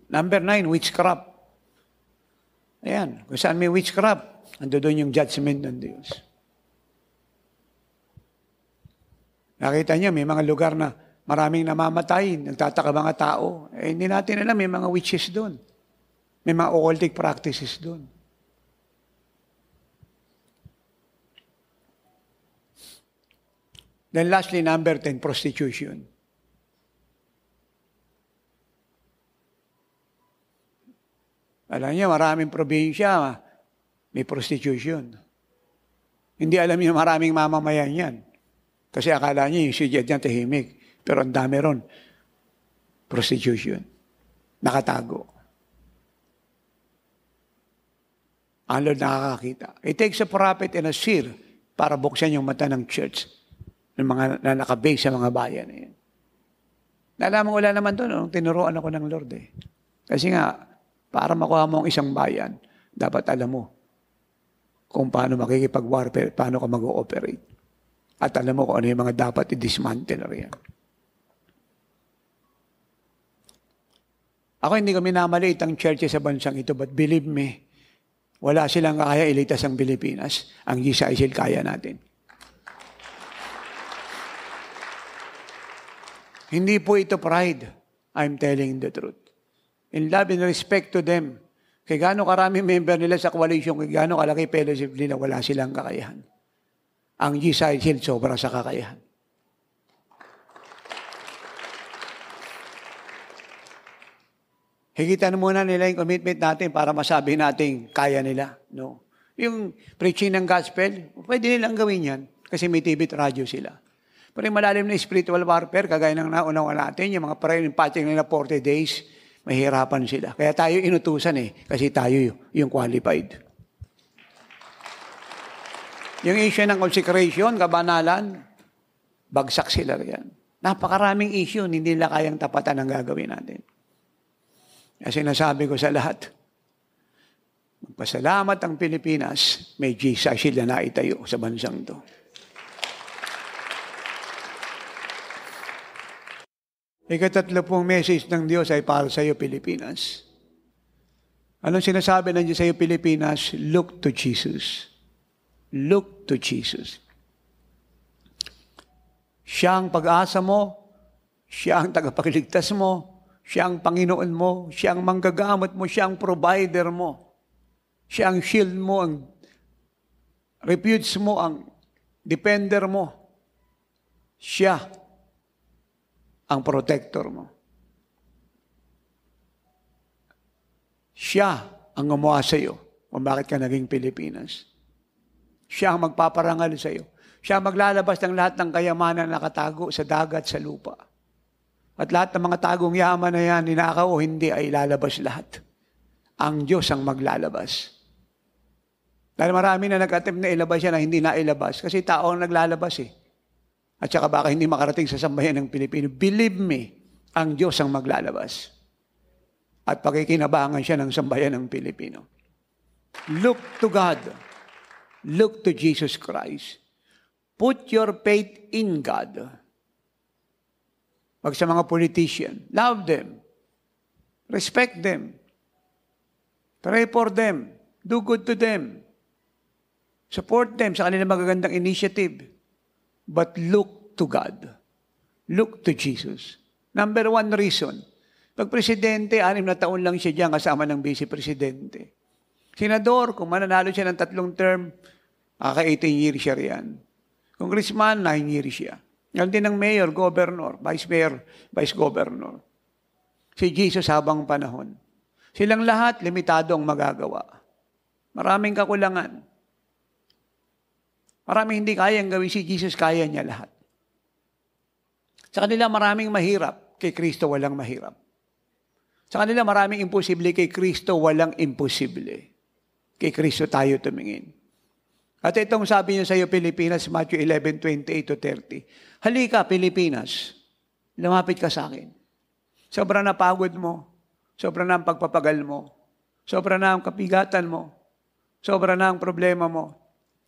[SPEAKER 1] Number nine, witchcraft. Ayan, kung saan may witchcraft, ando doon yung judgment ng Diyos. Nakita niyo, may mga lugar na Maraming namamatay, nagtataka mga tao. Eh, hindi natin alam, may mga witches doon. May mga occultic practices doon. Then lastly, number 10, prostitution. Alam niya, maraming probinsya, may prostitution. Hindi alam niya maraming mamamayan yan. Kasi akala niya yung siyudya niya tahimik. Pero ang dami ron. Prostitution. Nakatago. Ang Lord nakakakita. It takes a prophet and a seer para buksan yung mata ng church ng mga na nakabase sa mga bayan. Ayan. Nalaman ko wala naman doon nung tinuruan ako ng Lord eh. Kasi nga, para makuha mo ang isang bayan, dapat alam mo kung paano makikipag-warfare, paano ka mag-ooperate. At alam mo kung ano yung mga dapat i-dismantle riyan. Ako hindi ko minamaliit ang churches sa bansang ito, but believe me, wala silang kaya ilitas ang Pilipinas. Ang Gisaisil kaya natin. Hindi po ito pride. I'm telling the truth. In love and respect to them. Kaya gaano karami member nila sa coalition, kaya gaano kalaki fellowship nila, wala silang kakayahan. Ang Gisaisil sobra sa kakayahan. higitan muna nila yung commitment natin para masabi natin kaya nila. No? Yung preaching ng gospel, pwede nilang gawin yan kasi may TV at radyo sila. Pero yung malalim na spiritual warfare, kagaya ng naunawa natin, yung mga prayer and fasting nila 40 days, mahirapan sila. Kaya tayo inutusan eh, kasi tayo yung qualified. Yung issue ng consecration, kabanalan, bagsak sila riyan. Napakaraming issue, hindi nila kayang tapatan ang gagawin natin. Na sinasabi ko sa lahat, magpasalamat ang Pilipinas, may Jesus sila na itayo sa bansang to. Ikatatlo pong message ng Diyos ay para sa iyo, Pilipinas. Anong sinasabi ng Diyos sa iyo, Pilipinas? Look to Jesus. Look to Jesus. Siya ang pag-asa mo, siya ang tagapagligtas mo, siya ang Panginoon mo, siya ang manggagamot mo, siya ang provider mo. Siya ang shield mo, ang refuge mo, ang defender mo. Siya ang protector mo. Siya ang gumawa sa iyo kung bakit ka naging Pilipinas. Siya ang magpaparangal sa iyo. Siya ang maglalabas ng lahat ng kayamanan na nakatago sa dagat, sa lupa. At lahat ng mga tagong yaman na yan, ninakaw o hindi, ay lalabas lahat. Ang Diyos ang maglalabas. Dahil marami na nag-attempt na ilabas yan na hindi na ilabas. Kasi tao ang naglalabas eh. At saka baka hindi makarating sa sambayan ng Pilipino. Believe me, ang Diyos ang maglalabas. At pakikinabangan siya ng sambayan ng Pilipino. Look to God. Look to Jesus Christ. Put your faith in God. Pag sa mga politician, love them. Respect them. Pray for them. Do good to them. Support them sa kanilang magagandang initiative. But look to God. Look to Jesus. Number one reason, pag presidente, anim na taon lang siya diyan kasama ng vice presidente. Senador, kung mananalo siya ng tatlong term, ah, kaka-18 years siya riyan. Congressman, 9 years siya. Yan din ang mayor, governor, vice mayor, vice governor. Si Jesus habang panahon. Silang lahat, limitado ang magagawa. Maraming kakulangan. Maraming hindi kayang gawin si Jesus, kaya niya lahat. Sa kanila maraming mahirap, kay Kristo walang mahirap. Sa kanila maraming imposible, kay Kristo walang imposible. Kay Kristo tayo tumingin. At itong sabi niya sa iyo, Pilipinas, Matthew 11:28 to 30. Halika, Pilipinas, lumapit ka sa akin. Sobra na pagod mo. Sobra na ang pagpapagal mo. Sobra na ang kapigatan mo. Sobra na ang problema mo.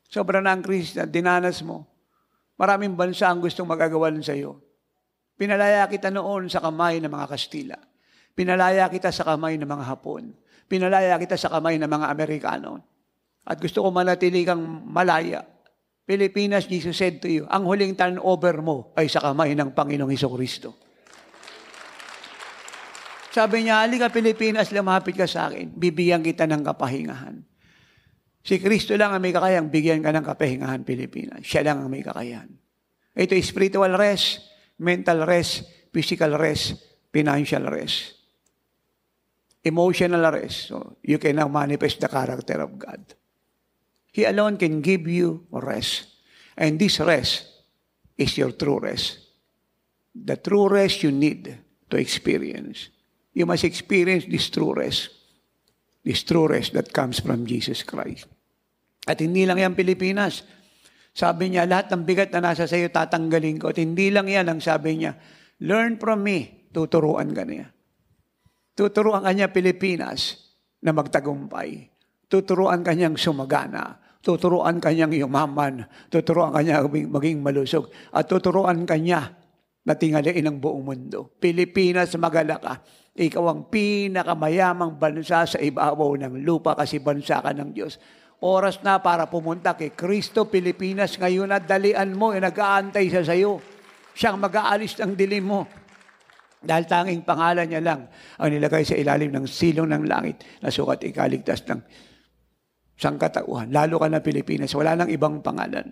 [SPEAKER 1] Sobra na ang krisis na dinanas mo. Maraming bansa ang gustong magagawan sa iyo. Pinalaya kita noon sa kamay ng mga Kastila. Pinalaya kita sa kamay ng mga Hapon. Pinalaya kita sa kamay ng mga Amerikano. At gusto ko manatili kang malaya. Pilipinas, Jesus said to you, ang huling turnover mo ay sa kamay ng Panginoong Iso Kristo. Sabi niya, halika Pilipinas, lumapit ka sa akin. Bibigyan kita ng kapahingahan. Si Kristo lang ang may kakayang bigyan ka ng kapahingahan, Pilipinas. Siya lang ang may kakayahan. Ito spiritual rest, mental rest, physical rest, financial rest, emotional rest. So you can now manifest the character of God. He alone can give you rest. And this rest is your true rest. The true rest you need to experience. You must experience this true rest. This true rest that comes from Jesus Christ. At hindi lang yan Pilipinas. Sabi niya, lahat ng bigat na nasa sayo, tatanggalin ko. At hindi lang yan ang sabi niya. Learn from me. Tuturuan ka niya. Tuturuan ka niya Pilipinas na magtagumpay. Tuturuan kanyang sumagana tuturuan kanyang yumaman, tuturuan kanya maging malusog, at tuturuan kanya na tingalain ang buong mundo. Pilipinas, magala ka. Ikaw ang pinakamayamang bansa sa ibabaw ng lupa kasi bansa ka ng Diyos. Oras na para pumunta kay Kristo Pilipinas ngayon at dalian mo, eh, nag-aantay siya sa iyo. Siyang mag-aalis ng dilim mo. Dahil tanging pangalan niya lang ang nilagay sa ilalim ng silong ng langit na sukat ikaligtas ng sangkatauhan, lalo ka na Pilipinas, wala nang ibang pangalan.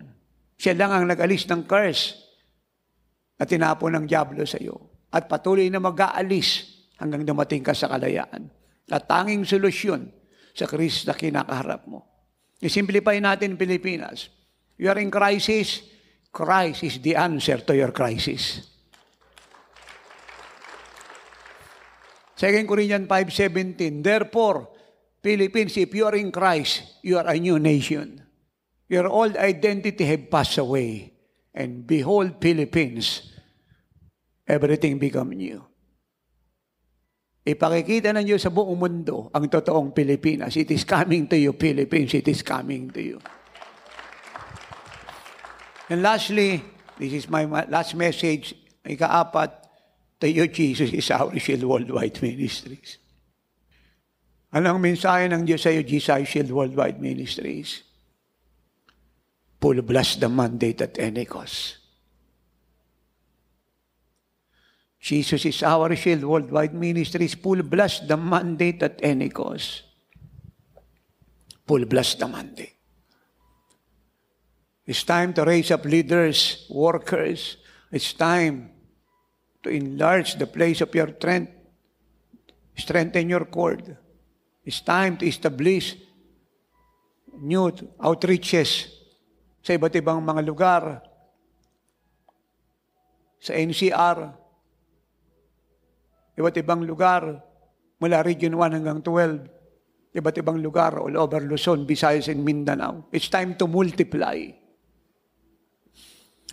[SPEAKER 1] Siya lang ang nag-alis ng curse na tinapon ng Diablo sa iyo. At patuloy na mag-aalis hanggang dumating ka sa kalayaan. At tanging solusyon sa krisis na kinakaharap mo. I-simplify natin Pilipinas. You are in crisis, Christ is the answer to your crisis. 2 Corinthians 5.17 Therefore, Philippines, if you are in Christ, you are a new nation. Your old identity have passed away. And behold, Philippines, everything become new. Ipakikita na niyo sa buong mundo ang totoong Pilipinas. It is coming to you, Philippines. It is coming to you. And lastly, this is my last message, ikaapat, to you, Jesus is our shield worldwide ministries. Anong mensahe ng Diyos sa iyo, Shield Worldwide Ministries? Paul bless the mandate at any cost. Jesus is our shield. Worldwide ministries, Paul bless the mandate at any cost. Paul bless the mandate. It's time to raise up leaders, workers. It's time to enlarge the place of your strength, strengthen your cord. It's time to establish new outreaches sa iba't ibang mga lugar, sa NCR, iba't ibang lugar, mula Region 1 hanggang 12, iba't ibang lugar all over Luzon, Visayas, and Mindanao. It's time to multiply.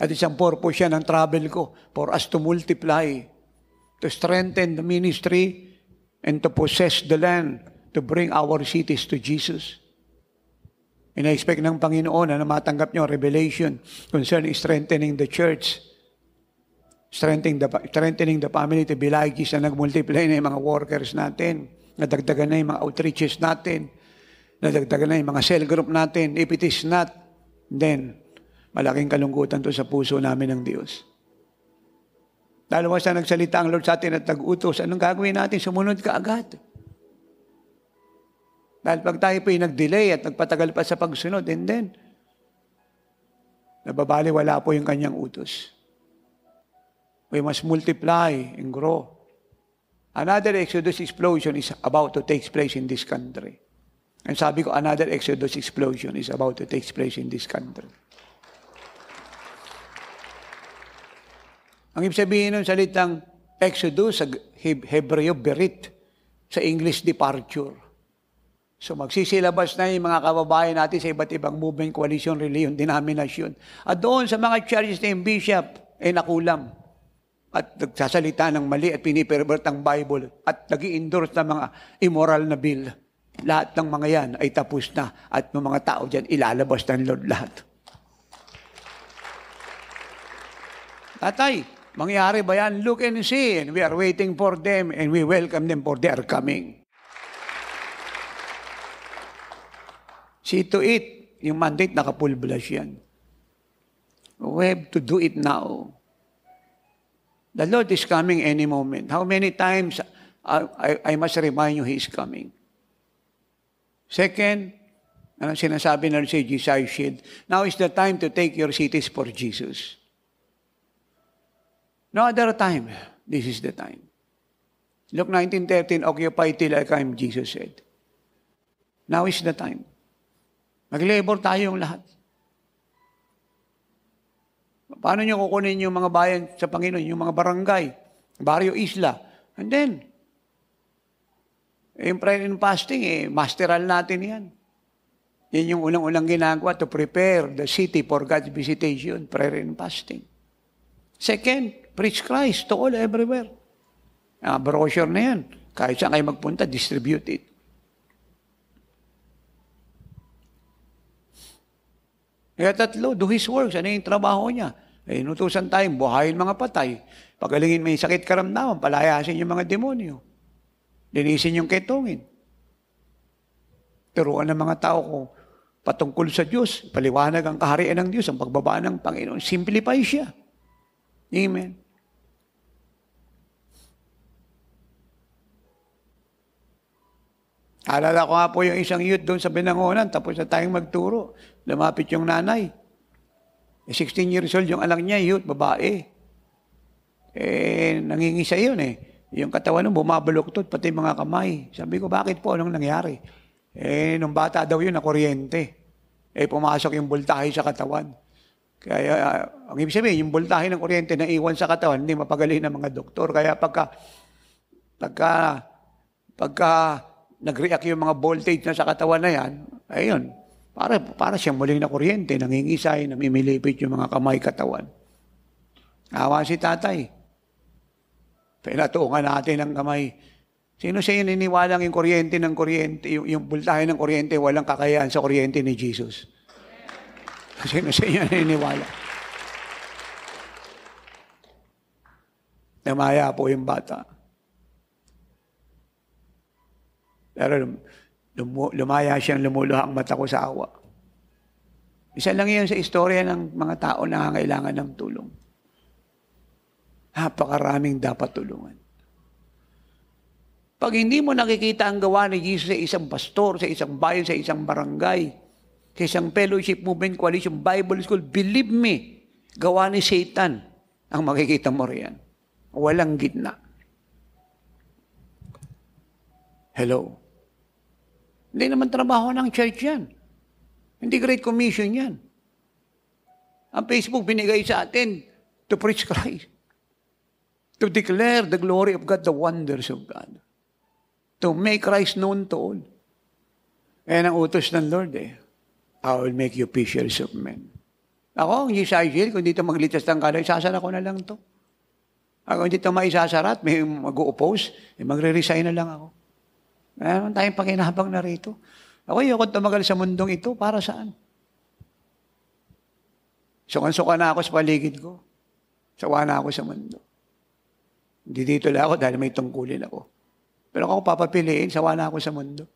[SPEAKER 1] At isang purpose yan ng travel ko, for us to multiply, to strengthen the ministry, and to possess the land to bring our cities to Jesus. And I expect ng Panginoon na matanggap niyo revelation concerning strengthening the church, strengthening the, strengthening the family to be like na nagmultiply multiply na yung mga workers natin, nadagdagan na yung mga outreaches natin, nadagdagan na yung mga cell group natin. If it is not, then malaking kalungkutan to sa puso namin ng Diyos. Dalawa sa nagsalita ang Lord sa atin at nag-utos, anong gagawin natin? Sumunod ka agad. Dahil pag tayo po'y nag-delay at nagpatagal pa sa pagsunod, and then, nababaliwala po yung kanyang utos. We must multiply and grow. Another Exodus explosion is about to take place in this country. And sabi ko, another Exodus explosion is about to take place in this country. Ang ibig sabihin ng salitang Exodus sa Hebreo, berit, sa English departure. So magsisilabas na yung mga kababayan natin sa iba't ibang movement, coalition, religion, denomination. At doon sa mga charges na bishop, ay eh, nakulam. At nagsasalita ng mali at pinipervert ang Bible at nag endorse ng mga immoral na bill. Lahat ng mga yan ay tapos na at ng mga tao dyan ilalabas ng Lord lahat. Tatay, mangyari ba yan? Look and see and we are waiting for them and we welcome them for their coming. to it, yung mandate nakapulbulas yan. We have to do it now. The Lord is coming any moment. How many times I, I, I must remind you He is coming? Second, ano sinasabi na si Jesus Shield? Now is the time to take your cities for Jesus. No other time. This is the time. Luke 19.13, Occupy till I come, Jesus said. Now is the time. Nag-labor tayong lahat. Paano nyo kukunin yung mga bayan sa Panginoon, yung mga barangay, barrio isla? And then, eh, yung prayer and fasting, eh, masteral natin yan. Yan yung unang-unang ginagawa to prepare the city for God's visitation, prayer and fasting. Second, preach Christ to all everywhere. Ah, brochure na yan. Kahit saan kayo magpunta, distribute it. tatlo, do his works. Ano yung trabaho niya? Eh, inutusan tayo, buhayin mga patay. Pagalingin may sakit karamdaman, palayasin yung mga demonyo. Linisin yung ketongin. Turuan ng mga tao ko patungkol sa Diyos. Paliwanag ang kaharian ng Diyos, ang pagbabaan ng Panginoon. Simplify siya. Amen. Alala ko nga po yung isang youth doon sa Binangonan, tapos na tayong magturo. Lumapit yung nanay. Eh, 16 years old yung alang niya, youth, babae. Eh, nangingisa yun eh. Yung katawan nung bumabaluktot, pati mga kamay. Sabi ko, bakit po? Anong nangyari? Eh, nung bata daw yun, nakuryente. Eh, pumasok yung voltahe sa katawan. Kaya, ang ibig sabihin, yung voltahe ng kuryente na iwan sa katawan, hindi mapagaling ng mga doktor. Kaya pagka, pagka, pagka nag-react yung mga voltage na sa katawan na yan, ayun, para, para siyang muling na kuryente, nangingisay, namimilipit yung mga kamay katawan. Awa si tatay. Pinatuungan natin ang kamay. Sino siya yung niniwalang yung kuryente ng kuryente, yung, yung bultahe ng kuryente, walang kakayaan sa kuryente ni Jesus? [laughs] Sino sa inyo naniniwala? Namaya po yung bata. Pero lum- lumaya siyang lumuluha ang mata ko sa awa. Isa lang yan sa istorya ng mga tao na kailangan ng tulong. Napakaraming dapat tulungan. Pag hindi mo nakikita ang gawa ni Jesus sa isang pastor, sa isang bayan, sa isang barangay, sa isang fellowship movement, coalition, Bible school, believe me, gawa ni Satan ang makikita mo riyan. Walang gitna. Hello. Hindi naman trabaho ng church yan. Hindi Great Commission yan. Ang Facebook binigay sa atin to preach Christ. To declare the glory of God, the wonders of God. To make Christ known to all. Ayan ang utos ng Lord eh. I will make you fishers of men. Ako, ang Yisayil, kung dito maglitas ng kanan, sasara ko na lang to. Ako, hindi ito maisasara at may mag-oppose, eh, magre-resign na lang ako. Meron tayong pakinabang na rito. Ako, ayoko tumagal sa mundong ito. Para saan? Sukan-suka na ako sa paligid ko. Sawa na ako sa mundo. Hindi dito lang ako dahil may tungkulin ako. Pero ako papapiliin, sawa na ako sa mundo.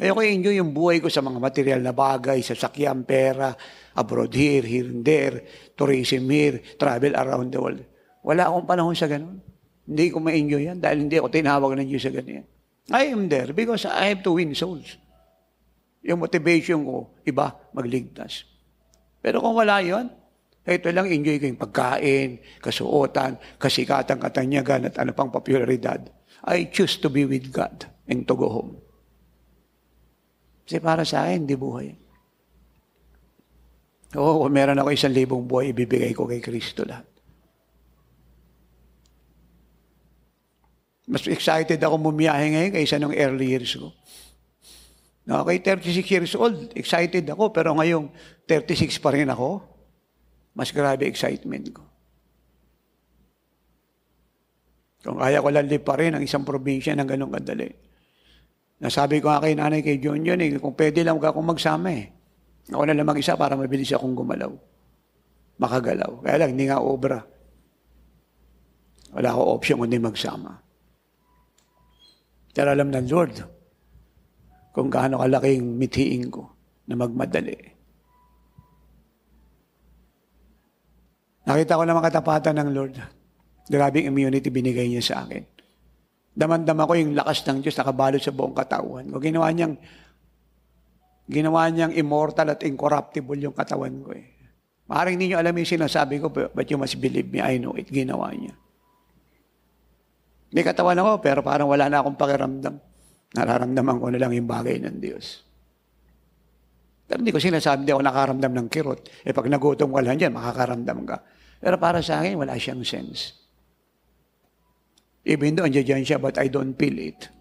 [SPEAKER 1] Ayoko i-enjoy yung buhay ko sa mga material na bagay, sa sakyan, pera, abroad here, here and there, tourism here, travel around the world. Wala akong panahon sa ganun. Hindi ko ma-enjoy yan dahil hindi ako tinawag ng Diyos sa ganyan. I am there because I have to win souls. Yung motivation ko, iba, magligtas. Pero kung wala yon, ito lang, enjoy ko yung pagkain, kasuotan, kasikatan, katanyagan, at ano pang popularidad. I choose to be with God and to go home. Kasi para sa akin, hindi buhay. Oo, kung meron ako isang libong buhay, ibibigay ko kay Kristo lahat. Mas excited ako bumiyahe ngayon kaysa nung early years ko. Okay, 36 years old, excited ako, pero ngayong 36 pa rin ako, mas grabe excitement ko. Kung kaya ko lang pa rin ang isang probinsya ng ganong kadali. Nasabi ko nga kay nanay, kay John John, eh, kung pwede lang ako magsama eh. Ako na lang mag-isa para mabilis akong gumalaw. Makagalaw. Kaya lang, hindi nga obra. Wala ako option kundi magsama. Pero alam ng Lord kung gaano kalaking mithiin ko na magmadali. Nakita ko naman katapatan ng Lord. Grabing immunity binigay niya sa akin. Damandama ko yung lakas ng Diyos nakabalot sa buong katawan ko. Ginawa niyang, ginawa niyang immortal at incorruptible yung katawan ko eh. Maaaring ninyo alam yung sinasabi ko, but you must believe me, I know it. Ginawa niya. May katawan ako, pero parang wala na akong pakiramdam. Nararamdaman ko na lang yung bagay ng Diyos. Pero hindi ko sinasabi, hindi ako nakaramdam ng kirot. Eh pag nagutom ka lang dyan, makakaramdam ka. Pero para sa akin, wala siyang sense. Even though andiyan dyan siya, but I don't feel it.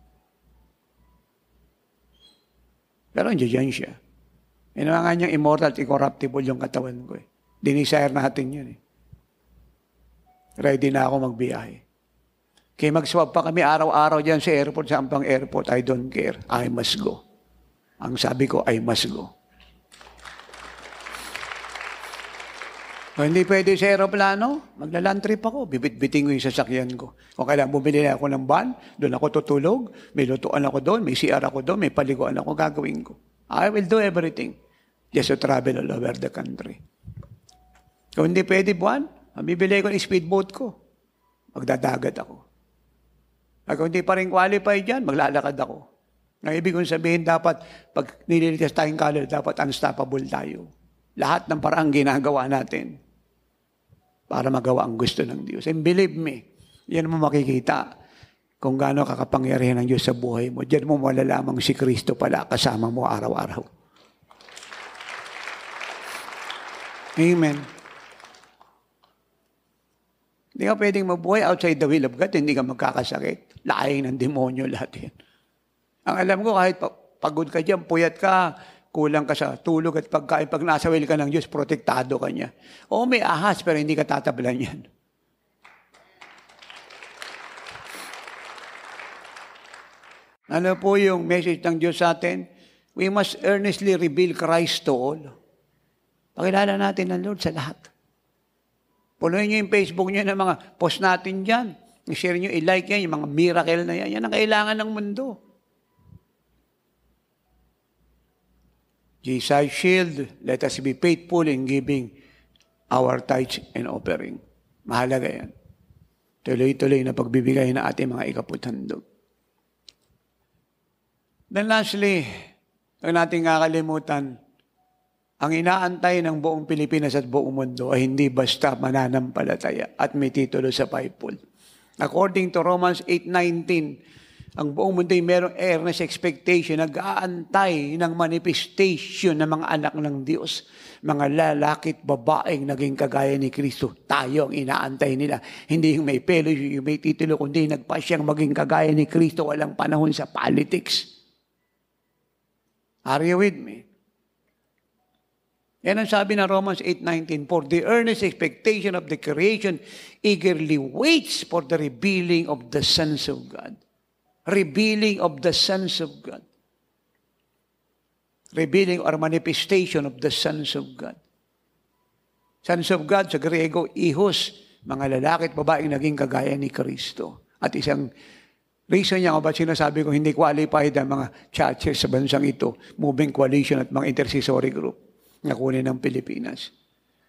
[SPEAKER 1] Pero andiyan dyan siya. Inawangan eh, niyang immortal at incorruptible yung katawan ko eh. Dinesire natin yun eh. Ready na ako magbiyahe. Kaya mag-swab pa kami araw-araw dyan sa airport, sa Ampang Airport. I don't care. I must go. Ang sabi ko, I must go. hindi pwede sa aeroplano, maglaland trip ako, bibitbiting ko yung sasakyan ko. O kailangan bumili na ako ng van, doon ako tutulog, may lutuan ako doon, may CR ako doon, may paliguan ako, gagawin ko. I will do everything just to travel all over the country. Kung hindi pwede buwan, bibili ko ng speedboat ko. Magdadagat ako. Ako hindi pa rin qualified yan, maglalakad ako. Ang ibig kong sabihin dapat, pag nililitas tayong kalad, dapat unstoppable tayo. Lahat ng paraang ginagawa natin para magawa ang gusto ng Diyos. And believe me, yan mo makikita kung gaano kakapangyarihan ng Diyos sa buhay mo. Diyan mo malalamang si Kristo pala kasama mo araw-araw. Amen. Hindi ka pwedeng mabuhay outside the will of God, hindi ka magkakasakit. Laing ng demonyo lahat yan. Ang alam ko, kahit pagod ka dyan, puyat ka, kulang ka sa tulog at pagkain. Pag nasa will ka ng Diyos, protektado ka niya. O may ahas, pero hindi ka tatablan yan. Ano po yung message ng Diyos sa atin? We must earnestly reveal Christ to all. Pakilala natin ang Lord sa lahat. Punuin niyo yung Facebook niyo ng mga post natin dyan. I-share nyo, i-like yan, yung mga miracle na yan. Yan ang kailangan ng mundo. Jesus shield, let us be faithful in giving our tithes and offering. Mahalaga yan. Tuloy-tuloy na pagbibigay na ating mga ikaputhandog. Then lastly, huwag natin kakalimutan, ang inaantay ng buong Pilipinas at buong mundo ay hindi basta mananampalataya at may titulo sa Bible. According to Romans 8.19, ang buong mundo ay merong earnest expectation, nag-aantay ng manifestation ng mga anak ng Diyos. Mga lalakit babaeng naging kagaya ni Kristo. Tayo ang inaantay nila. Hindi yung may pelo, yung may titulo, kundi nagpasyang maging kagaya ni Kristo walang panahon sa politics. Are you with me? Yan ang sabi ng Romans 8.19, For the earnest expectation of the creation eagerly waits for the revealing of the sons of God. Revealing of the sons of God. Revealing or manifestation of the sons of God. Sons of God sa Grego, ihos, mga lalaki at babaeng naging kagaya ni Kristo. At isang reason niya kung ba't sinasabi ko hindi qualified ang mga churches sa bansang ito, moving coalition at mga intercessory group na kunin ng Pilipinas.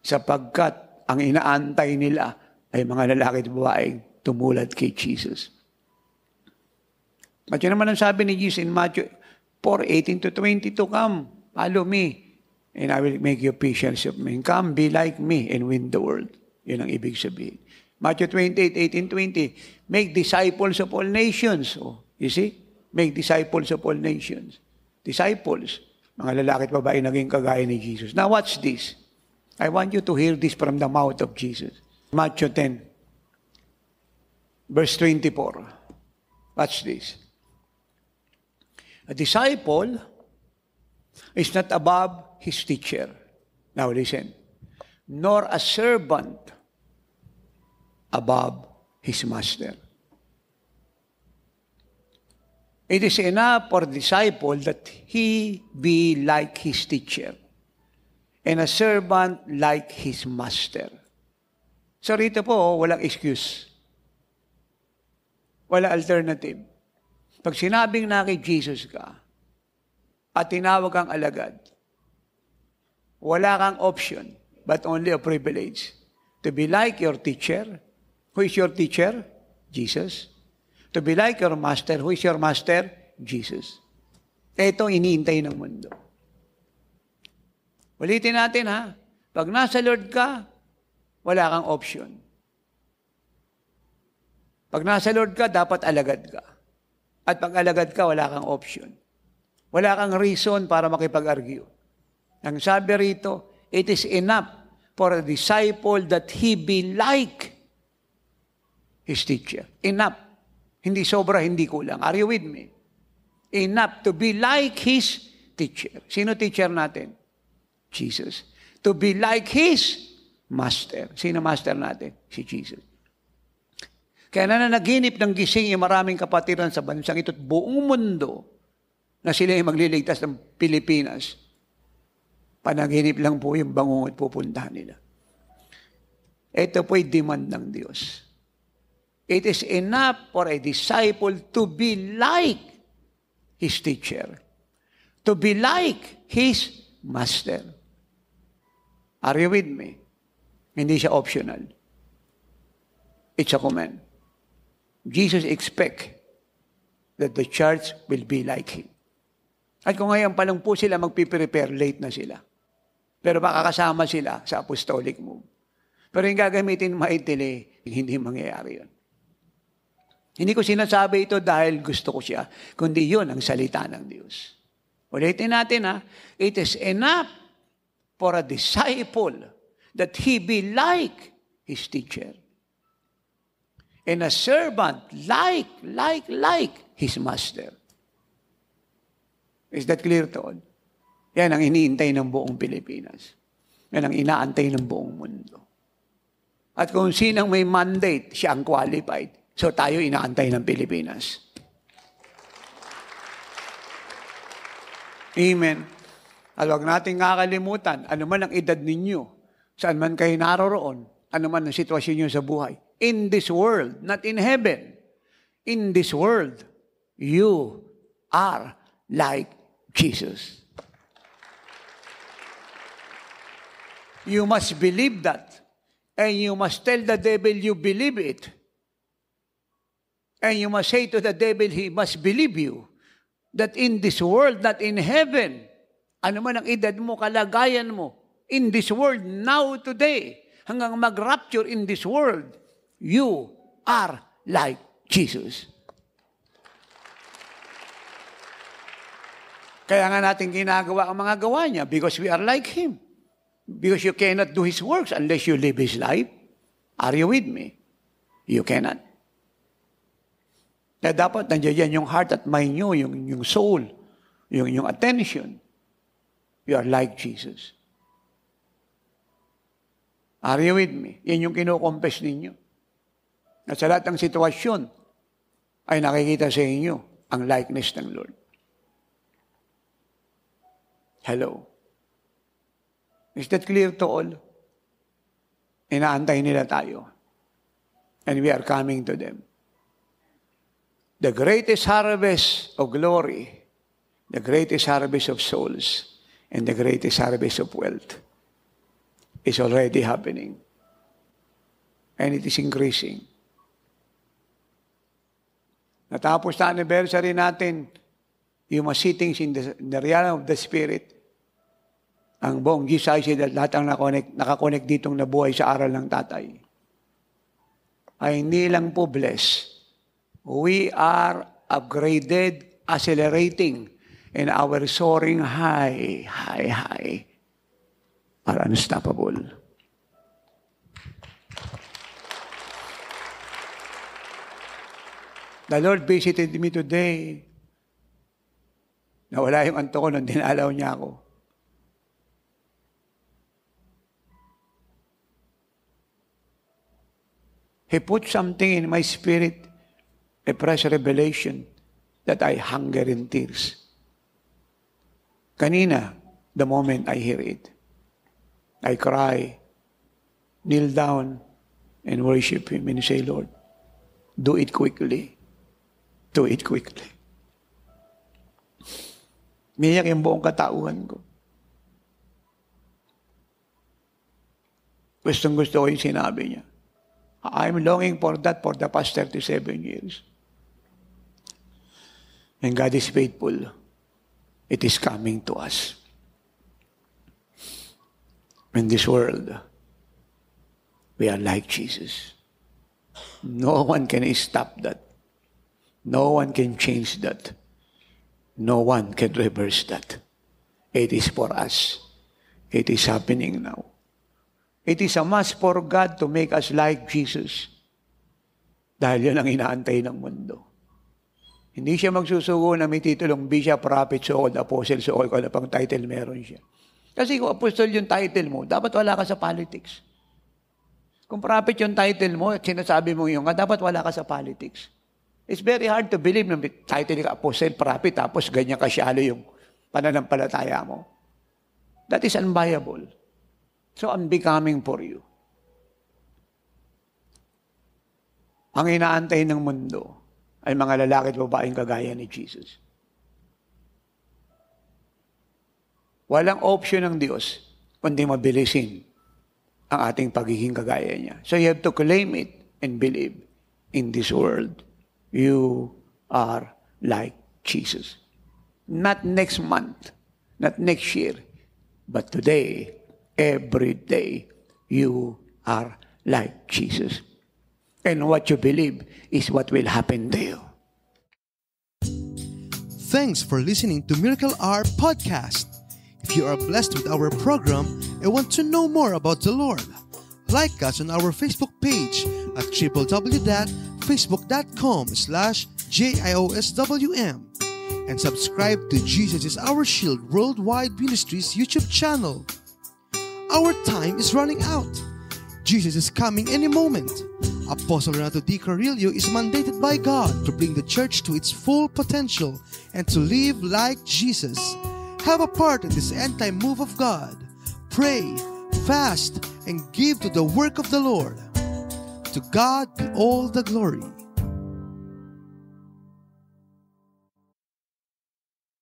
[SPEAKER 1] Sapagkat ang inaantay nila ay mga lalaki at babaeng tumulad kay Jesus. At yun naman ang sabi ni Jesus in Matthew 4:18 to 22, Come, follow me, and I will make you fishers of men. Come, be like me, and win the world. Yun ang ibig sabihin. Matthew 28:18, 20, Make disciples of all nations. Oh, you see? Make disciples of all nations. Disciples mga lalaki at babae naging kagaya ni Jesus. Now watch this. I want you to hear this from the mouth of Jesus. Matthew 10, verse 24. Watch this. A disciple is not above his teacher. Now listen. Nor a servant above his master. It is enough for disciple that he be like his teacher and a servant like his master. So rito po, walang excuse. Wala alternative. Pag sinabing na kay Jesus ka at tinawag kang alagad, wala kang option but only a privilege to be like your teacher. Who is your teacher? Jesus to be like your master. Who is your master? Jesus. Ito iniintay ng mundo. Ulitin natin ha. Pag nasa Lord ka, wala kang option. Pag nasa Lord ka, dapat alagad ka. At pag alagad ka, wala kang option. Wala kang reason para makipag-argue. Ang sabi rito, it is enough for a disciple that he be like his teacher. Enough. Hindi sobra, hindi kulang. Are you with me? Enough to be like His teacher. Sino teacher natin? Jesus. To be like His master. Sino master natin? Si Jesus. Kaya nananaginip ng gising yung maraming kapatiran sa bansang ito at buong mundo na sila yung magliligtas ng Pilipinas. Panaginip lang po yung bangungot pupuntahan nila. Ito po po'y demand ng Diyos. It is enough for a disciple to be like his teacher, to be like his master. Are you with me? Hindi siya optional. It's a command. Jesus expect that the church will be like Him. At kung ngayon pa lang po sila magpiprepare, late na sila. Pero makakasama sila sa apostolic move. Pero yung gagamitin maitili, hindi mangyayari yun. Hindi ko sinasabi ito dahil gusto ko siya, kundi yun ang salita ng Diyos. Ulitin natin ha, it is enough for a disciple that he be like his teacher. And a servant like, like, like his master. Is that clear to all? Yan ang iniintay ng buong Pilipinas. Yan ang inaantay ng buong mundo. At kung sinang may mandate, siya ang qualified So tayo inaantay ng Pilipinas. Amen. At huwag nating kakalimutan, ano man ang edad ninyo, saan man kayo naroroon, ano man ang sitwasyon nyo sa buhay. In this world, not in heaven. In this world, you are like Jesus. You must believe that. And you must tell the devil you believe it. And you must say to the devil, he must believe you that in this world, not in heaven, ano man ang edad mo, kalagayan mo, in this world, now, today, hanggang mag-rapture in this world, you are like Jesus. Kaya nga natin ginagawa ang mga gawa niya because we are like Him. Because you cannot do His works unless you live His life. Are you with me? You cannot. Kaya dapat nandiyan yan yung heart at mind nyo, yung, yung soul, yung yung attention. You are like Jesus. Are you with me? Yan yung kinokompes ninyo. At sa lahat ng sitwasyon, ay nakikita sa inyo ang likeness ng Lord. Hello. Is that clear to all? Inaantay nila tayo. And we are coming to them the greatest harvest of glory, the greatest harvest of souls, and the greatest harvest of wealth is already happening. And it is increasing. Natapos na anniversary natin, yung mga sittings in the, in the realm of the Spirit, ang buong Gisaysid at lahat ang nakakonek, nakakonek ditong nabuhay sa aral ng tatay, ay hindi lang po blessed, we are upgraded, accelerating in our soaring high, high, high, are unstoppable. The Lord visited me today. Nawala yung anto ko nung dinalaw niya ako. He put something in my spirit a fresh revelation that I hunger in tears. Kanina, the moment I hear it, I cry, kneel down, and worship Him and say, Lord, do it quickly. Do it quickly. Miyak yung buong katauhan ko. Gustong gusto ko yung sinabi niya. I'm longing for that for the past 37 years. And God is faithful. It is coming to us. In this world, we are like Jesus. No one can stop that. No one can change that. No one can reverse that. It is for us. It is happening now. It is a must for God to make us like Jesus. Dahil yun ang inaantay ng mundo. Hindi siya magsusugo na may titulong bishop, prophet, so apostle, so kung ano pang title meron siya. Kasi kung apostle yung title mo, dapat wala ka sa politics. Kung prophet yung title mo at sinasabi mo yung dapat wala ka sa politics. It's very hard to believe na title ka apostle, prophet, tapos ganyan ka shallow yung pananampalataya mo. That is unviable. So unbecoming for you. Ang inaantay ng mundo, ay mga lalaki at babaeng kagaya ni Jesus. Walang option ng Diyos kundi mabilisin ang ating pagiging kagaya niya. So you have to claim it and believe in this world. You are like Jesus. Not next month, not next year, but today, every day, you are like Jesus. And what you believe is what will happen to you. Thanks for listening to Miracle Hour Podcast. If you are blessed with our program and want to know more about the Lord, like us on our Facebook page at www.facebook.com slash J-I-O-S-W-M and subscribe to Jesus is Our Shield Worldwide Ministries YouTube channel. Our time is running out. Jesus is coming any moment. Apostle Renato D. Carrillo is mandated by God to bring the church to its full potential and to live like Jesus. Have a part in this end time move of God. Pray, fast, and give to the work of the Lord. To God be all the glory.